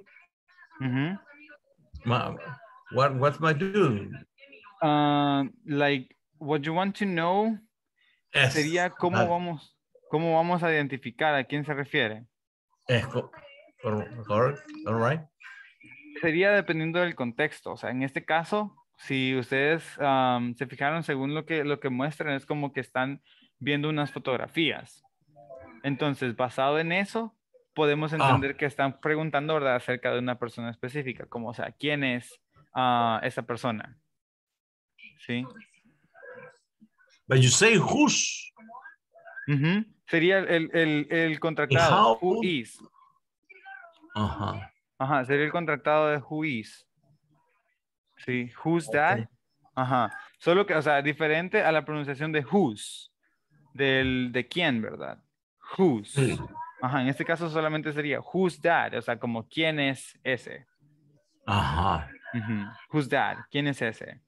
Mm -hmm. what, what's my do? Uh, um, like, what you want to know es, sería cómo vamos, cómo vamos a identificar a quién se refiere. Es, correct, all right sería dependiendo del contexto. O sea, en este caso, si ustedes se fijaron, según lo que, lo que muestran, es como que están viendo unas fotografías. Entonces, basado en eso, podemos ah. entender que están preguntando, ¿verdad?, acerca de una persona específica, como, o sea, ¿quién es ah, esa persona? ¿Sí? But you say who's. Uh Sería el, el, el contratado, who is. Ajá. Ajá, sería el contratado de who is. Sí, who's that. Ajá. Solo que, o sea, diferente a la pronunciación de whose, del de quién, ¿verdad? Whose. Ajá, en este caso solamente sería who's that, o sea, como quién es ese. Ajá. Who's that? ¿Quién es ese?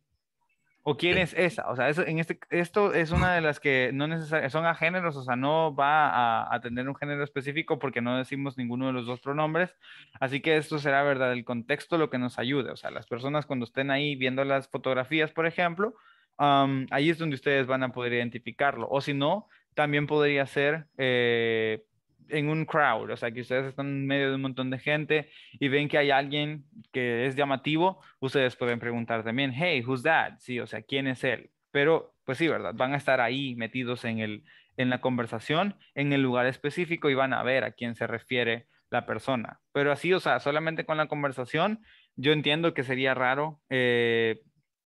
¿O quién es esa? O sea, eso, en este, esto es una de las que no necesariamente son a géneros, o sea, no va a, tener un género específico porque no decimos ninguno de los dos pronombres. Así que esto será, ¿verdad? El contexto lo que nos ayude. O sea, las personas cuando estén ahí viendo las fotografías, por ejemplo, ahí es donde ustedes van a poder identificarlo. O si no, también podría ser eh, en un crowd, o sea, que ustedes están en medio de un montón de gente y ven que hay alguien que es llamativo, ustedes pueden preguntar también, hey, who's that? Sí, o sea, ¿quién es él? Pero, pues sí, ¿verdad? Van a estar ahí metidos en, el, en la conversación, en el lugar específico y van a ver a quién se refiere la persona. Pero así, o sea, solamente con la conversación, yo entiendo que sería raro. Eh,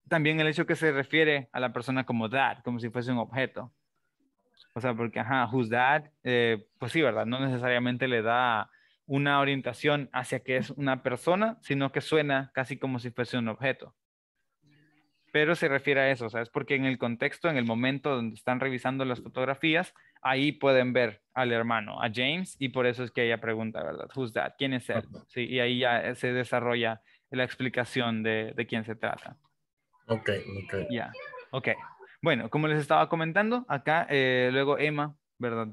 también el hecho que se refiere a la persona como that, como si fuese un objeto. O sea, porque, ajá, who's eh, that? pues sí, ¿verdad? No necesariamente le da una orientación hacia que es una persona, sino que suena casi como si fuese un objeto. Pero se refiere a eso, o sea, es porque en el contexto, en el momento donde están revisando las fotografías, ahí pueden ver al hermano, a James, y por eso es que ella pregunta, ¿verdad? ¿Who's that? ¿Quién es él? Sí, y ahí ya eh, se desarrolla la explicación de, de quién se trata. Ok, ok. Ya, ok. Bueno, como les estaba comentando, acá eh, luego Emma, ¿verdad?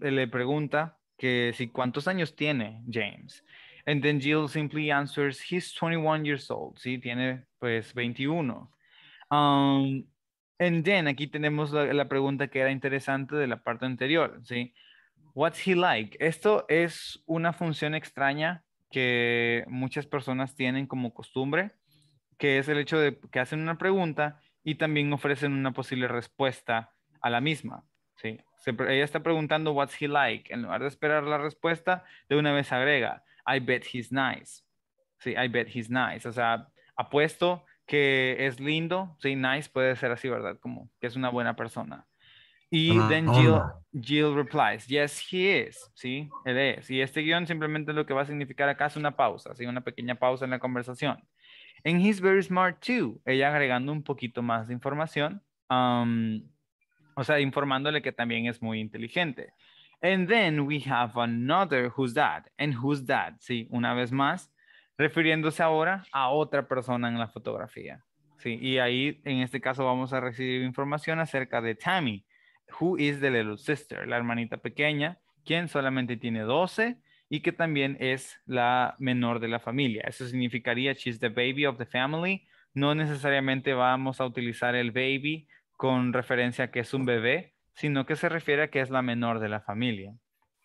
Eh, le pregunta que si cuántos años tiene James. And then Jill simply answers, he's 21 years old, ¿sí? Tiene pues 21. Um, and then aquí tenemos la, la, pregunta que era interesante de la parte anterior, ¿sí? What's he like? Esto es una función extraña que muchas personas tienen como costumbre, que es el hecho de que hacen una pregunta y también ofrecen una posible respuesta a la misma. Sí. ella está preguntando, what's he like? En lugar de esperar la respuesta, de una vez agrega, I bet he's nice. Sí, I bet he's nice. O sea, apuesto que es lindo. Sí, nice puede ser así, ¿verdad? Como que es una buena persona. Y then Jill, replies, yes, he is. Sí, él es. Y este guión simplemente lo que va a significar acá es una pausa, ¿sí? una pequeña pausa en la conversación. En He's Very Smart Too, ella agregando un poquito más de información, um, o sea, informándole que también es muy inteligente. And then we have another who's that, and who's that, sí, una vez más, refiriéndose ahora a otra persona en la fotografía. Sí, y ahí en este caso vamos a recibir información acerca de Tammy, who is the little sister, la hermanita pequeña, quien solamente tiene 12 y que también es la menor de la familia. Eso significaría she's the baby of the family. No necesariamente vamos a utilizar el baby con referencia a que es un bebé, sino que se refiere a que es la menor de la familia.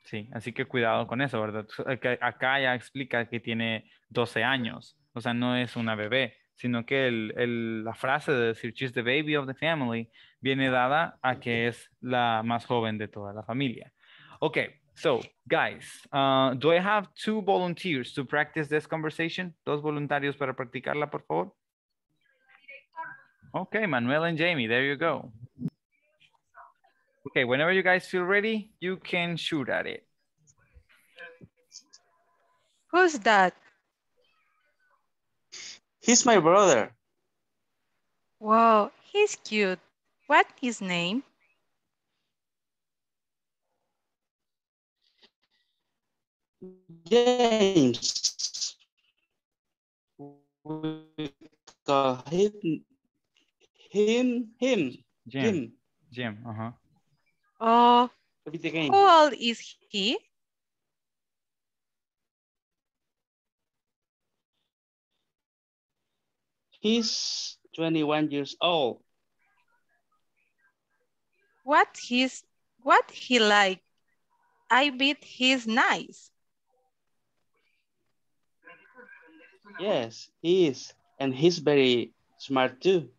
Sí, así que cuidado con eso, ¿verdad? Eh, acá ya explica que tiene 12 años, o sea, no es una bebé, sino que el, la frase de decir she's the baby of the family viene dada a que es la más joven de toda la familia. Ok, So guys, uh, do I have two volunteers to practice this conversation? Dos voluntarios para practicarla, por favor. Okay, Manuel and Jamie, there you go. Okay, whenever you guys feel ready, you can shoot at it. Who's that? He's my brother. Wow, he's cute. What's his name? James with uh, him, him, him, Jim. Jim. Jim. Uh-huh. Uh huh. Oh, uh, how old is he? He's 21 years old. What he's what he like? I bet he's nice. Yes, he is. And he's very smart too.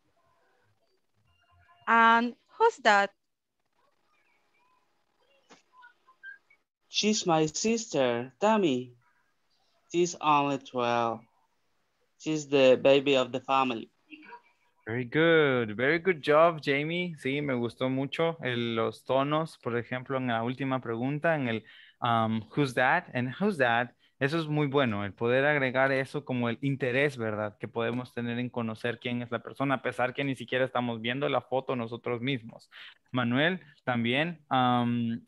And who's that? She's my sister, Tammy. She's only 12. She's the baby of the family. Very good, very good job, Jamie. Sí, me gustó mucho el, eh, los tonos, por ejemplo, en la última pregunta, en el um, who's that and who's that Eso es muy bueno, el poder agregar eso como el interés, ¿verdad? Que podemos tener en conocer quién es la persona, a pesar que ni siquiera estamos viendo la foto nosotros mismos. Manuel, también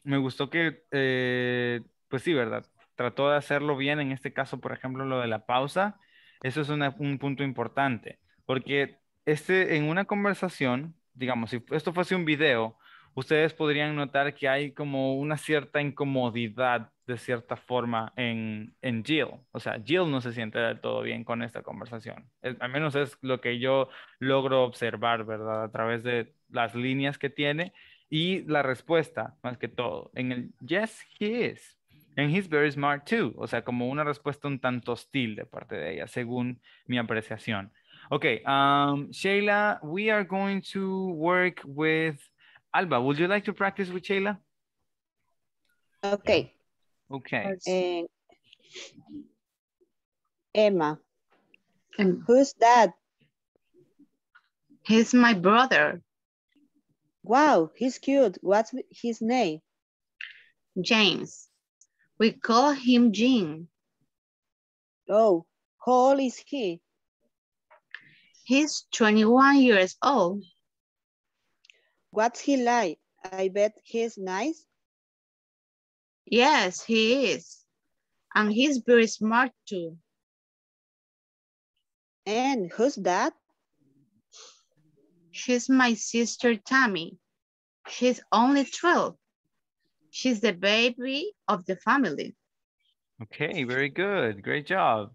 me gustó que, eh, pues sí, ¿verdad? Trató de hacerlo bien, en este caso, por ejemplo, lo de la pausa. Eso es un punto importante, porque este, en una conversación, digamos, si esto fuese un video, ustedes podrían notar que hay como una cierta incomodidad de cierta forma en, en Jill. O sea, Jill no se siente del todo bien con esta conversación. al menos es lo que yo logro observar, ¿verdad? A través de las líneas que tiene y la respuesta, más que todo. En el yes, he is. And he's very smart too. O sea, como una respuesta un tanto hostil de parte de ella, según mi apreciación. Ok, um, Sheila, we are going to work with Alba. Would you like to practice with Sheila? Okay. Okay. And Emma. And Who's that? He's my brother. Wow, he's cute. What's his name? James. We call him Jim. Oh, how old is he? He's 21 years old. What's he like? I bet he's nice. Yes, he is. And he's very smart too. And who's that? She's my sister Tammy. She's only 12. She's the baby of the family. Okay, very good. Great job.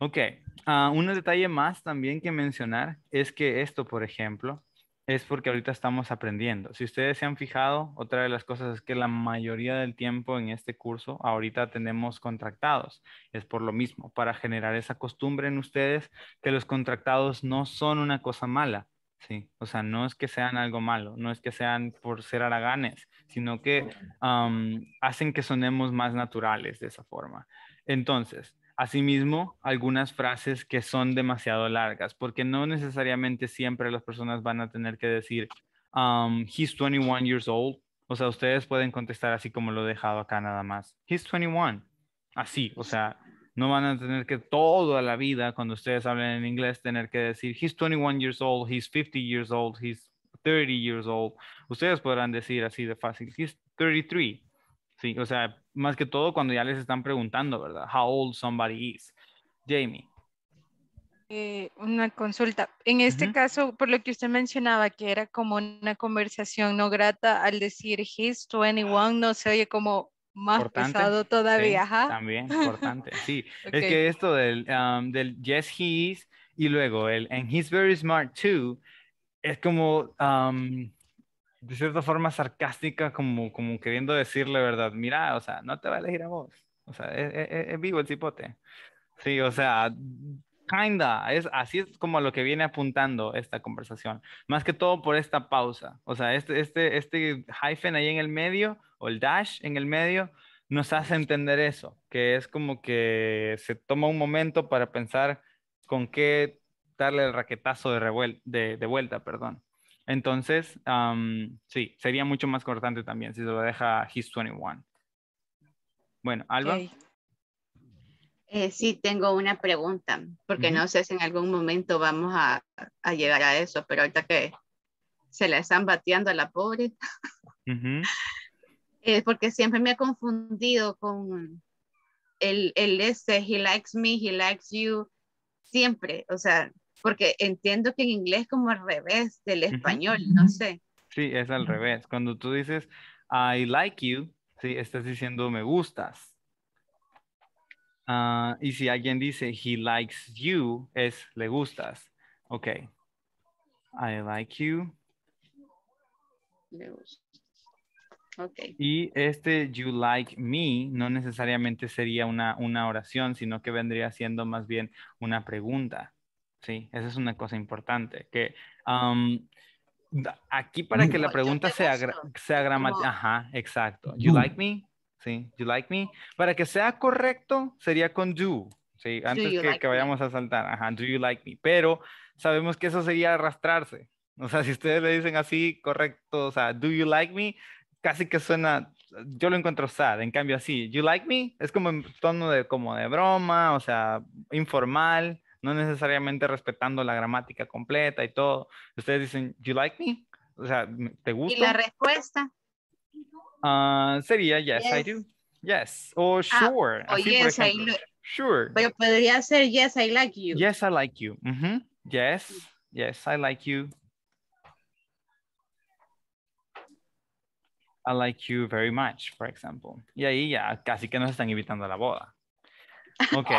Ok, uh, un detalle más también que mencionar es que esto, por ejemplo, es porque ahorita estamos aprendiendo. Si ustedes se han fijado, otra de las cosas es que la mayoría del tiempo en este curso ahorita tenemos contractados. Es por lo mismo, para generar esa costumbre en ustedes que los contractados no son una cosa mala. Sí, o sea, no es que sean algo malo, no es que sean por ser haraganes, sino que hacen que sonemos más naturales de esa forma. Entonces, Asimismo, algunas frases que son demasiado largas, porque no necesariamente siempre las personas van a tener que decir, um, he's 21 years old. O sea, ustedes pueden contestar así como lo he dejado acá nada más. He's 21. Así, o sea, no van a tener que toda la vida, cuando ustedes hablen en inglés, tener que decir, he's 21 years old, he's 50 years old, he's 30 years old. Ustedes podrán decir así de fácil, he's 33, Sí, o sea, más que todo cuando ya les están preguntando, ¿verdad? How old somebody is. Jamie. Eh, una consulta. En este caso, por lo que usted mencionaba, que era como una conversación no grata, al decir he's 21, no se oye como más pesado todavía. También importante, sí. Es que esto del, um, del yes, he is, y luego el and he's very smart too, es como um, de cierta forma sarcástica, como, como queriendo decirle, ¿verdad? Mira, o sea, no te va a elegir a vos. O sea, e, e, e, es, vivo el cipote. Sí, o sea, kinda, es, así es como lo que viene apuntando esta conversación. Más que todo por esta pausa. O sea, este, este, este hyphen ahí en el medio, o el dash en el medio, nos hace entender eso, que es como que se toma un momento para pensar con qué darle el raquetazo de, revuel de, de vuelta, perdón. Entonces, sí, sería mucho más cortante también si se lo deja his 21. Bueno, Alba. Eh, sí, tengo una pregunta, porque no sé si en algún momento vamos a, llegar a eso, pero ahorita que se la están bateando a la pobre, eh, porque siempre me ha confundido con el, el ese, he likes me, he likes you, siempre, o sea, porque entiendo que en inglés es como al revés del español, no sé. Sí, es al revés. Cuando tú dices I like you, sí, estás diciendo me gustas. Ah, y si alguien dice he likes you, es le gustas. Ok. I like you. Le Okay. Y este you like me no necesariamente sería una oración, sino que vendría siendo más bien una pregunta. Sí, esa es una cosa importante. Que aquí para que la pregunta sea, sea Ajá, exacto. You like me? Sí, you like me. Para que sea correcto, sería con do. Sí, antes que, vayamos a saltar. Ajá, do you like me? Pero sabemos que eso sería arrastrarse. O sea, si ustedes le dicen así, correcto, o sea, do you like me? Casi que suena, yo lo encuentro sad. En cambio, así, you like me? Es como en tono de, como de broma, o sea, informal no necesariamente respetando la gramática completa y todo. Ustedes dicen, you like me? O sea, ¿te gusta? Y la respuesta ah, sería yes, I do. Yes. O ah, sure. o yes, I do. sure. Pero podría ser yes, I like you. Yes, I like you. Yes. Yes, I like you. I like you very much, for example. Y ahí ya casi que nos están invitando a la boda. Ok,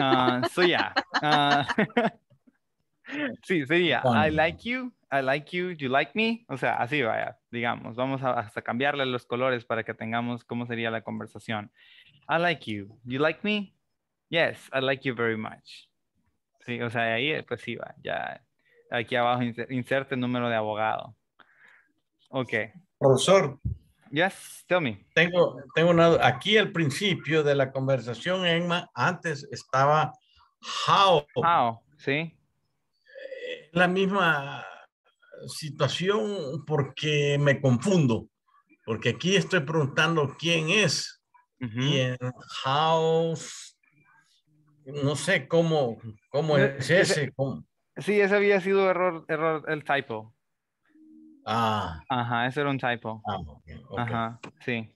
ah, so yeah. Ah, sí, sería I like you, I like you, you like me. O sea, así vaya, digamos. Vamos a hasta cambiarle los colores para que tengamos cómo sería la conversación. I like you, you like me. Yes, I like you very much. Sí, o sea, ahí eh, pues sí va. Ya aquí abajo inserte el número de abogado. Ok. Profesor, Yes, tell me. Tengo, tengo una, aquí al principio de la conversación, Emma, antes estaba how. How, sí. La misma situación porque me confundo, porque aquí estoy preguntando quién es y how, no sé cómo, cómo es ese. Sí, ese había sido error, error, el typo. Ah. Ajá, ese era un typo. Ah, Ajá, sí.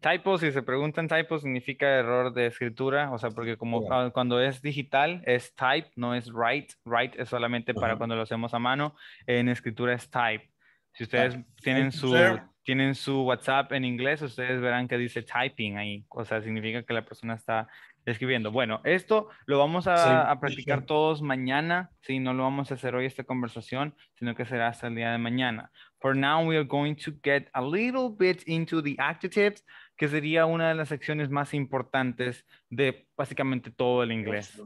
Typo, si se preguntan typo, significa error de escritura, o sea, porque como cuando es digital es type, no es write. Write es solamente para cuando lo hacemos a mano. En escritura es type. Si ustedes tienen su tienen su WhatsApp en inglés, ustedes verán que dice typing ahí, o sea, significa que la persona está escribiendo. Bueno, esto lo vamos a, practicar todos mañana, si No lo vamos a hacer hoy esta conversación, sino que será hasta el día de mañana. For now, we are going to get a little bit into the adjectives, que sería una de las secciones más importantes de básicamente todo el inglés.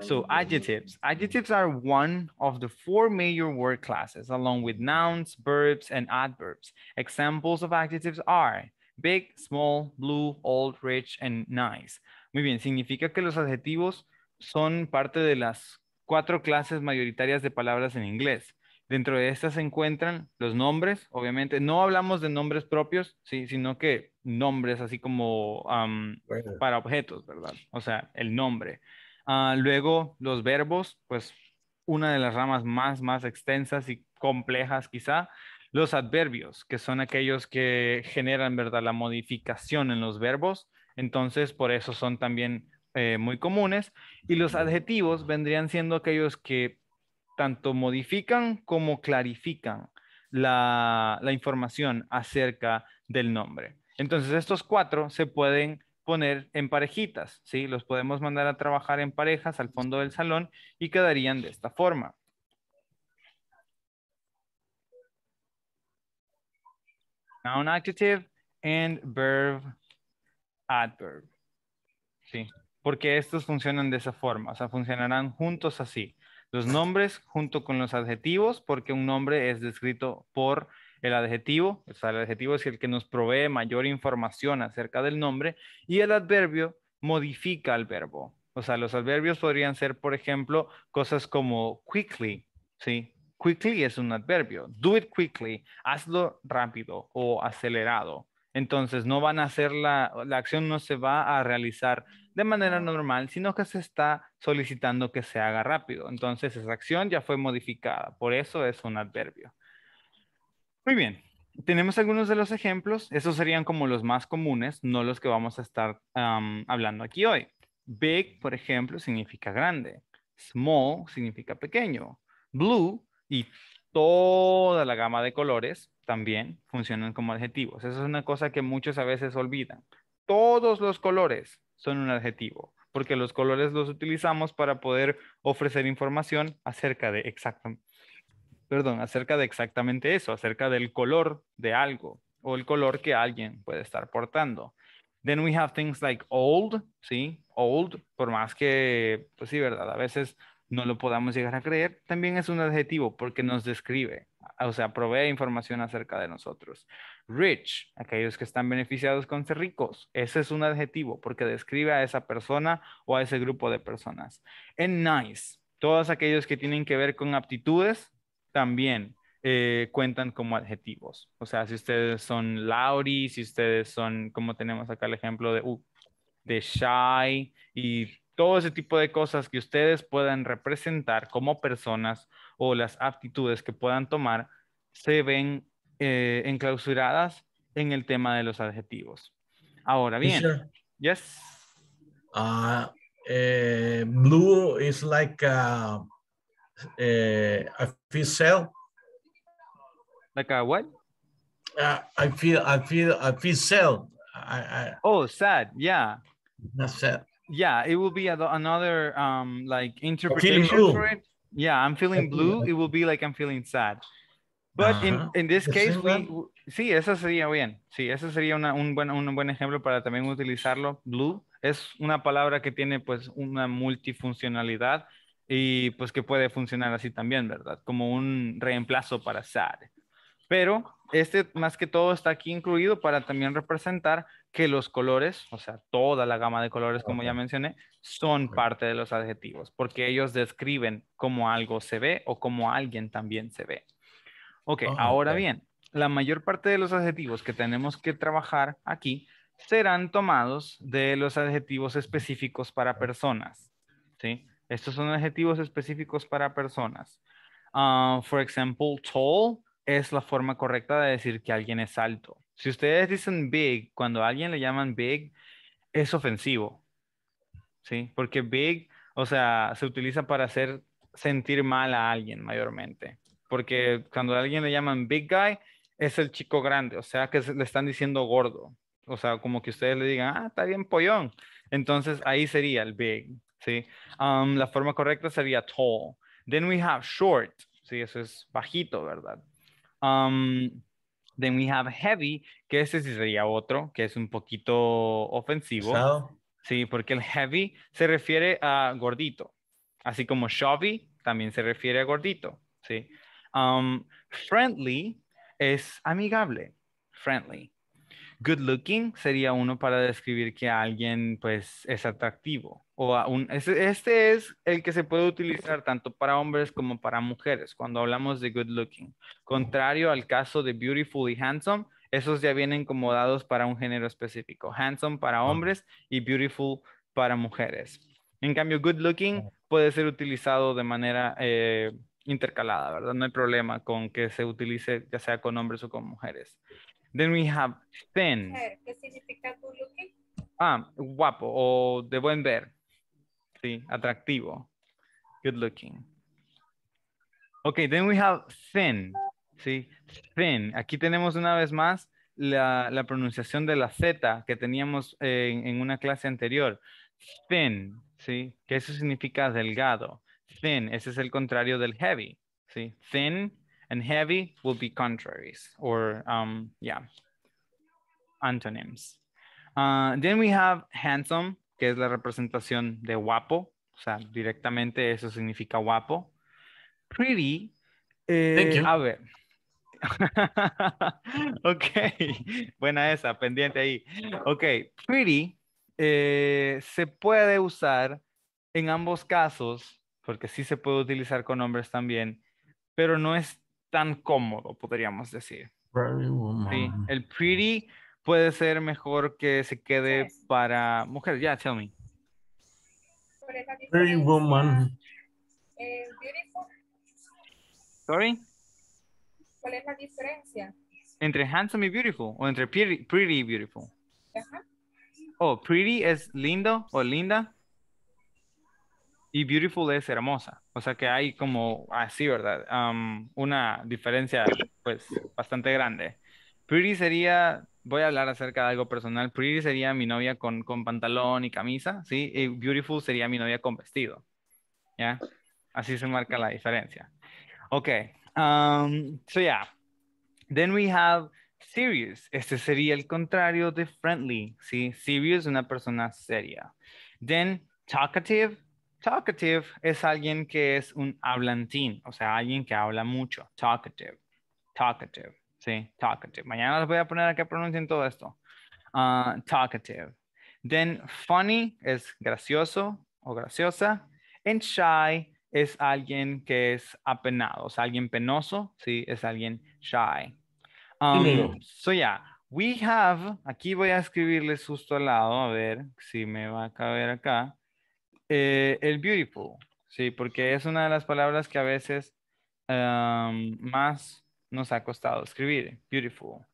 So, adjectives. Adjectives are one of the four major word classes, along with nouns, verbs, and adverbs. Examples of adjectives are big, small, blue, old, rich, and nice. Muy bien, significa que los adjetivos son parte de las cuatro clases mayoritarias de palabras en inglés. Dentro de estas se encuentran los nombres, obviamente. No hablamos de nombres propios, sino que nombres así como para objetos, ¿verdad? O sea, el nombre. Ah, luego los verbos, pues una de las ramas más, más extensas y complejas quizá. Los adverbios, que son aquellos que generan, ¿verdad? La modificación en los verbos. Entonces, por eso son también eh, muy comunes. Y los adjetivos vendrían siendo aquellos que tanto modifican como clarifican la, la información acerca del nombre. Entonces, estos cuatro se pueden poner en parejitas, ¿sí? Los podemos mandar a trabajar en parejas al fondo del salón y quedarían de esta forma. Noun adjective and verb adverb. Sí, porque estos funcionan de esa forma, o sea, funcionarán juntos así. Los nombres junto con los adjetivos, porque un nombre es descrito por el adjetivo, o sea, el adjetivo es el que nos provee mayor información acerca del nombre, y el adverbio modifica al verbo. O sea, los adverbios podrían ser, por ejemplo, cosas como quickly, ¿sí? Quickly es un adverbio. Do it quickly, hazlo rápido o acelerado. Entonces, no van a hacer la, acción, no se va a realizar de manera normal, sino que se está solicitando que se haga rápido. Entonces, esa acción ya fue modificada, por eso es un adverbio. Muy bien, tenemos algunos de los ejemplos, esos serían como los más comunes, no los que vamos a estar hablando aquí hoy. Big, por ejemplo, significa grande. Small significa pequeño. Blue y toda la gama de colores también funcionan como adjetivos. Eso es una cosa que muchos a veces olvidan. Todos los colores son un adjetivo, porque los colores los utilizamos para poder ofrecer información acerca de exactamente, perdón, acerca de exactamente eso, acerca del color de algo o el color que alguien puede estar portando. Then we have things like old, ¿sí? Old, por más que, pues sí, ¿verdad? A veces no lo podamos llegar a creer, también es un adjetivo porque nos describe o sea, provee información acerca de nosotros. Rich, aquellos que están beneficiados con ser ricos. Ese es un adjetivo porque describe a esa persona o a ese grupo de personas. En nice, todos aquellos que tienen que ver con aptitudes también eh, cuentan como adjetivos. O sea, si ustedes son Lauri, si ustedes son, como tenemos acá el ejemplo de, uh, de Shy y todo ese tipo de cosas que ustedes puedan representar como personas o las aptitudes que puedan tomar se ven eh, enclausuradas en el tema de los adjetivos. Ahora bien, yes. Uh, blue is like a, feel eh, a fish cell. Like a what? Ah, I feel, I feel, I feel sad. oh, sad. Yeah. That's sad. Yeah, it will be another um like interpretation for it yeah i'm feeling blue it will be like i'm feeling sad but in, in this case we, sí eso sería bien sí eso sería un buen un buen ejemplo para también utilizarlo blue es una palabra que tiene pues una multifuncionalidad y pues que puede funcionar así también verdad como un reemplazo para sad pero este más que todo está aquí incluido para también representar que los colores, o sea, toda la gama de colores, como ya mencioné, son parte de los adjetivos, porque ellos describen cómo algo se ve o cómo alguien también se ve. Ok, ah, ahora bien, la mayor parte de los adjetivos que tenemos que trabajar aquí serán tomados de los adjetivos específicos para personas. ¿sí? Estos son adjetivos específicos para personas. Por ah, for example, tall es la forma correcta de decir que alguien es alto. Si ustedes dicen big, cuando a alguien le llaman big, es ofensivo. ¿Sí? Porque big, o sea, se utiliza para hacer sentir mal a alguien mayormente. Porque cuando a alguien le llaman big guy, es el chico grande, o sea, que le están diciendo gordo. O sea, como que ustedes le digan, ah, está bien pollón. Entonces ahí sería el big, ¿sí? Um, la forma correcta sería tall. Then we have short, ¿sí? Eso es bajito, ¿verdad? Um, then we have heavy, que ese sí sería otro, que es un poquito ofensivo. Sí, porque el heavy se refiere a gordito, así como chubby también se refiere a gordito, ¿sí? Um, friendly es amigable, friendly. Good looking sería uno para describir que alguien pues es atractivo, o este, es el que se puede utilizar tanto para hombres como para mujeres cuando hablamos de good looking. Contrario al caso de beautiful y handsome, esos ya vienen como dados para un género específico. Handsome para hombres y beautiful para mujeres. En cambio, good looking puede ser utilizado de manera eh, intercalada, ¿verdad? No hay problema con que se utilice ya sea con hombres o con mujeres. Then we have thin. ¿Qué significa good looking? Ah, guapo o de buen ver. Sí, atractivo. Good looking. Okay, then we have thin. Sí, thin. Aquí tenemos una vez más la, pronunciación de la Z que teníamos eh, en, una clase anterior. Thin, sí, que eso significa delgado. Thin, ese es el contrario del heavy. Sí, thin and heavy will be contraries or, um, yeah, antonyms. Uh, then we have handsome que es la representación de guapo, o sea, directamente eso significa guapo. Pretty, eh, a ver. ok, buena esa, pendiente ahí. Ok, pretty eh, se puede usar en ambos casos, porque sí se puede utilizar con hombres también, pero no es tan cómodo, podríamos decir. Sí, el pretty puede ser mejor que se quede para Mujer, Ya, tell me. Pretty woman. Eh, Sorry. ¿Cuál es la diferencia? ¿Entre handsome y beautiful o entre pretty, y beautiful? Oh, pretty es lindo o linda. Y beautiful es hermosa. O sea que hay como así, ¿verdad? Um, una diferencia pues bastante grande. Pretty sería, voy a hablar acerca de algo personal, Pretty sería mi novia con, con pantalón y camisa, ¿sí? Y Beautiful sería mi novia con vestido, ¿ya? Así se marca la diferencia. Ok, um, so yeah. Then we have serious. Este sería el contrario de friendly, ¿sí? Serious, una persona seria. Then talkative. Talkative es alguien que es un hablantín, o sea, alguien que habla mucho. Talkative, talkative. Sí, talkative. Mañana les voy a poner a que pronuncien todo esto. Ah, talkative. Then funny es gracioso o graciosa. And shy es alguien que es apenado, o sea, alguien penoso, sí, es alguien shy. Um, so yeah, we have, aquí voy a escribirle justo al lado, a ver si me va a caber acá, eh, el beautiful, sí, porque es una de las palabras que a veces um, más nos ha costado escribir. Beautiful.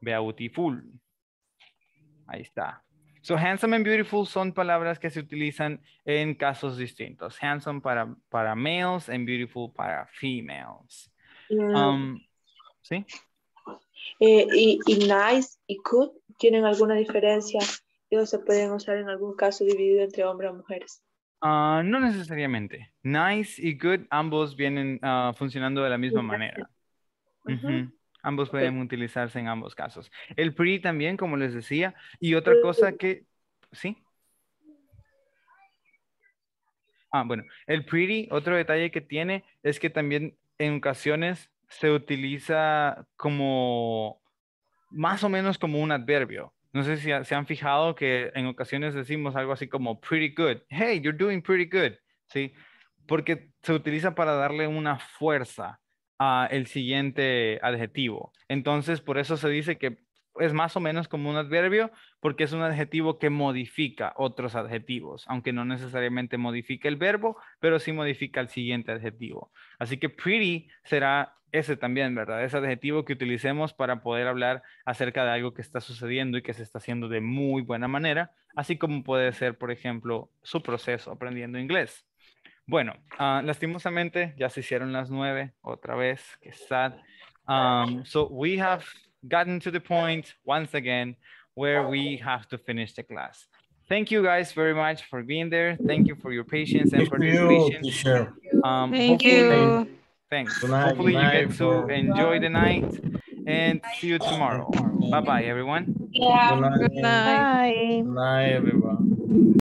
Beautiful. Ahí está. So, handsome and beautiful son palabras que se utilizan en casos distintos. Handsome para, para males and beautiful para females. Um, ¿Sí? Eh, y, nice y good tienen alguna diferencia. ¿O se pueden usar en algún caso dividido entre hombres o mujeres. Ah, no necesariamente. Nice y good ambos vienen ah, funcionando de la misma manera. Ambos pueden utilizarse en ambos casos. El pretty también, como les decía. Y otra cosa que, ¿sí? Ah, bueno, el pretty, otro detalle que tiene es que también en ocasiones se utiliza como más o menos como un adverbio. No sé si se han fijado que en ocasiones decimos algo así como pretty good. Hey, you're doing pretty good. Sí, porque se utiliza para darle una fuerza el siguiente adjetivo. Entonces, por eso se dice que es más o menos como un adverbio porque es un adjetivo que modifica otros adjetivos, aunque no necesariamente modifica el verbo, pero sí modifica el siguiente adjetivo. Así que pretty será ese también, ¿verdad? Ese adjetivo que utilicemos para poder hablar acerca de algo que está sucediendo y que se está haciendo de muy buena manera, así como puede ser, por ejemplo, su proceso aprendiendo inglés. Bueno, uh, lastimosamente ya se hicieron las nueve otra vez. Qué sad. Um, so we have gotten to the point once again where we have to finish the class. Thank you guys very much for being there. Thank you for your patience and participation. Um, Thank you. Thanks. Night, hopefully you get to enjoy the night and see you tomorrow. Bye-bye, everyone. Yeah. Good night. Good night, Good night everyone.